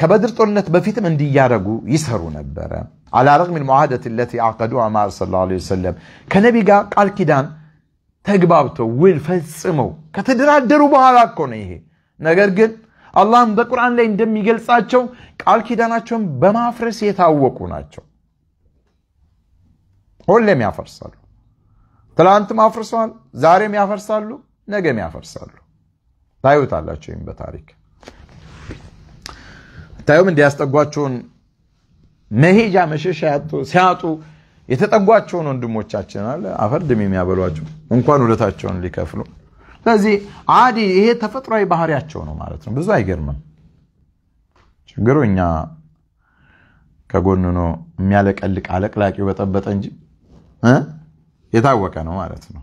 ከበድር ጦርነት በፊትም እንዲያደረጉ ይሰሩ ነበረ። አላ ሚን ሙዓደት ለቲ አቀዱ ማር ስ ላ ሰለም ከነቢ ጋር ቃል ኪዳን ተግባብተው ውል ፈጽመው ከተደራደሩ በኋላ እኮ ነው ይሄ። ነገር ግን አላህም በቁርአን ላይ እንደሚገልጻቸው ቃል ኪዳናቸውን በማፍረስ የታወቁ ናቸው። ሁሌም ያፈርሳሉ። ትላንትም አፍርሰዋል፣ ዛሬም ያፈርሳሉ፣ ነገም ያፈርሳሉ። ታዩታላቸው ይህም በታሪክ ስታዩም እንዲያስጠጓቸውን መሄጃ መሸሻ ያጡ ሲያጡ የተጠጓቸውን ወንድሞቻችን አለ አፈር ድሜ የሚያበሏቸው እንኳን ውለታቸውን ሊከፍሉ። ስለዚህ አዲ ይሄ ተፈጥሯዊ ባህሪያቸው ነው ማለት ነው። ብዙ አይገርምም። ችግሩ እኛ ከጎን የሚያለቀልቅ አለቅላቂ በጠበጠ እንጂ የታወቀ ነው ማለት ነው።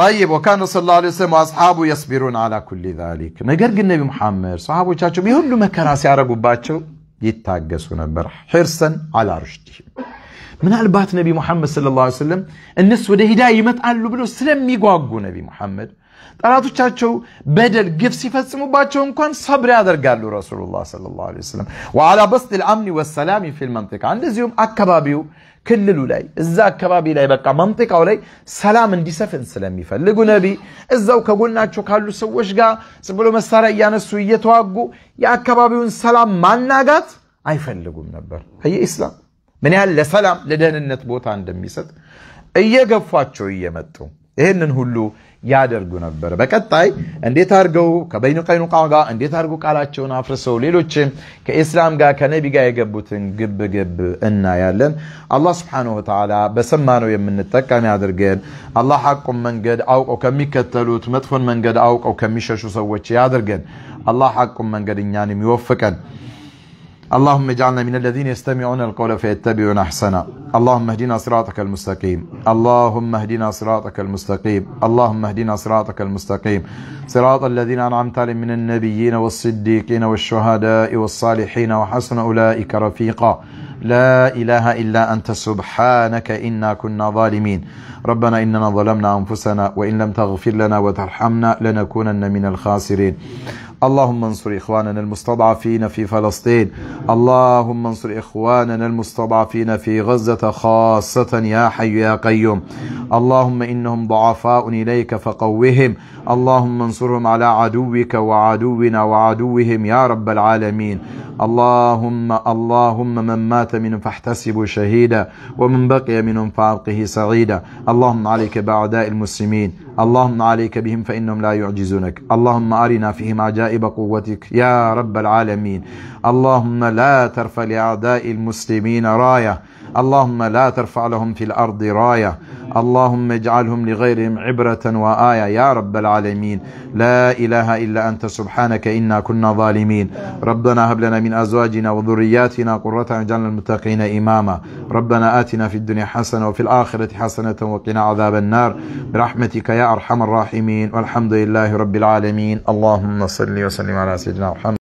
ጠይብ ወካነ ሰለላሁ ዐለይሂ ወሰለም አስሓቡ የስቢሩን አላ ኩሊ ዛሊክ። ነገር ግን ነቢ ሙሐመድ ሰሓቦቻቸው የሁሉ መከራ ሲያረጉባቸው ይታገሱ ነበር። ሕርሰን አላ ሩሽዲሂም። ምናልባት ነቢ ሙሐመድ ሰለላሁ ዐለይሂ ወሰለም እነሱ ወደ ሂዳ ይመጣሉ ብሎ ስለሚጓጉ ነቢ ሙሐመድ ጠላቶቻቸው በደል፣ ግፍ ሲፈጽሙባቸው እንኳን ሰብር ያደርጋሉ። ረሱሉላህ ሰለላሁ ዐለይሂ ወሰለም ወዓላ በስጢል አምኒ ወሰላሚ ፊል መንጢቃ እንደዚሁም አካባቢው ክልሉ ላይ እዛ አካባቢ ላይ በቃ መንጥቃው ላይ ሰላም እንዲሰፍን ስለሚፈልጉ ነቢ እዛው ከጎናቸው ካሉ ሰዎች ጋር ብሎ መሳሪያ እያነሱ እየተዋጉ የአካባቢውን ሰላም ማናጋት አይፈልጉም ነበር። ከየኢስላም ምን ያህል ለሰላም ለደህንነት ቦታ እንደሚሰጥ እየገፏቸው እየመጡ ይህንን ሁሉ ያደርጉ ነበር። በቀጣይ እንዴት አድርገው ከበይኑ ቀይኑቃ ጋር እንዴት አድርገው ቃላቸውን አፍርሰው ሌሎችም ከኢስላም ጋር ከነቢ ጋር የገቡትን ግብ ግብ እናያለን። አላህ ስብሓነሁ ወተዓላ በሰማነው የምንጠቀም ያድርገን። አላህ ሐቁን መንገድ አውቀው ከሚከተሉት መጥፎን መንገድ አውቀው ከሚሸሹ ሰዎች ያድርገን። አላህ ሐቁን መንገድ እኛንም ይወፍቀን። اللهم اجعلنا من الذين يستمعون القول فيتبعون احسنا اللهم اهدنا صراطك المستقيم اللهم اهدنا صراطك المستقيم اللهم اهدنا صراطك المستقيم صراط الذين انعمت عليهم من النبيين والصديقين والشهداء والصالحين وحسن اولئك رفيقا لا إله إلا أنت سبحانك إنا كنا ظالمين ربنا إننا ظلمنا أنفسنا وإن لم تغفر لنا وترحمنا لنكونن من الخاسرين اللهم انصر إخواننا المستضعفين في فلسطين اللهم انصر إخواننا المستضعفين في غزة خاصة يا حي يا قيوم اللهم إنهم ضعفاء إليك فقوهم اللهم انصرهم على عدوك وعدونا وعدوهم يا رب العالمين اللهم اللهم من مات منهم فاحتسبوا شهيدا ومن بقي منهم فعرقه سعيدا اللهم عليك بأعداء المسلمين اللهم عليك بهم فإنهم لا يعجزونك اللهم أرنا فيهم عجائب نائب قوتك يا رب العالمين اللهم لا ترفع لأعداء المسلمين راية اللهم لا ترفع لهم في الارض رايه اللهم اجعلهم لغيرهم عبره وايه يا رب العالمين لا اله الا انت سبحانك انا كنا ظالمين ربنا هب لنا من ازواجنا وذرياتنا قرة اجعلنا المتقين اماما ربنا اتنا في الدنيا حسنه وفي الاخره حسنه وقنا عذاب النار برحمتك يا ارحم الراحمين والحمد لله رب العالمين اللهم صل وسلم على سيدنا محمد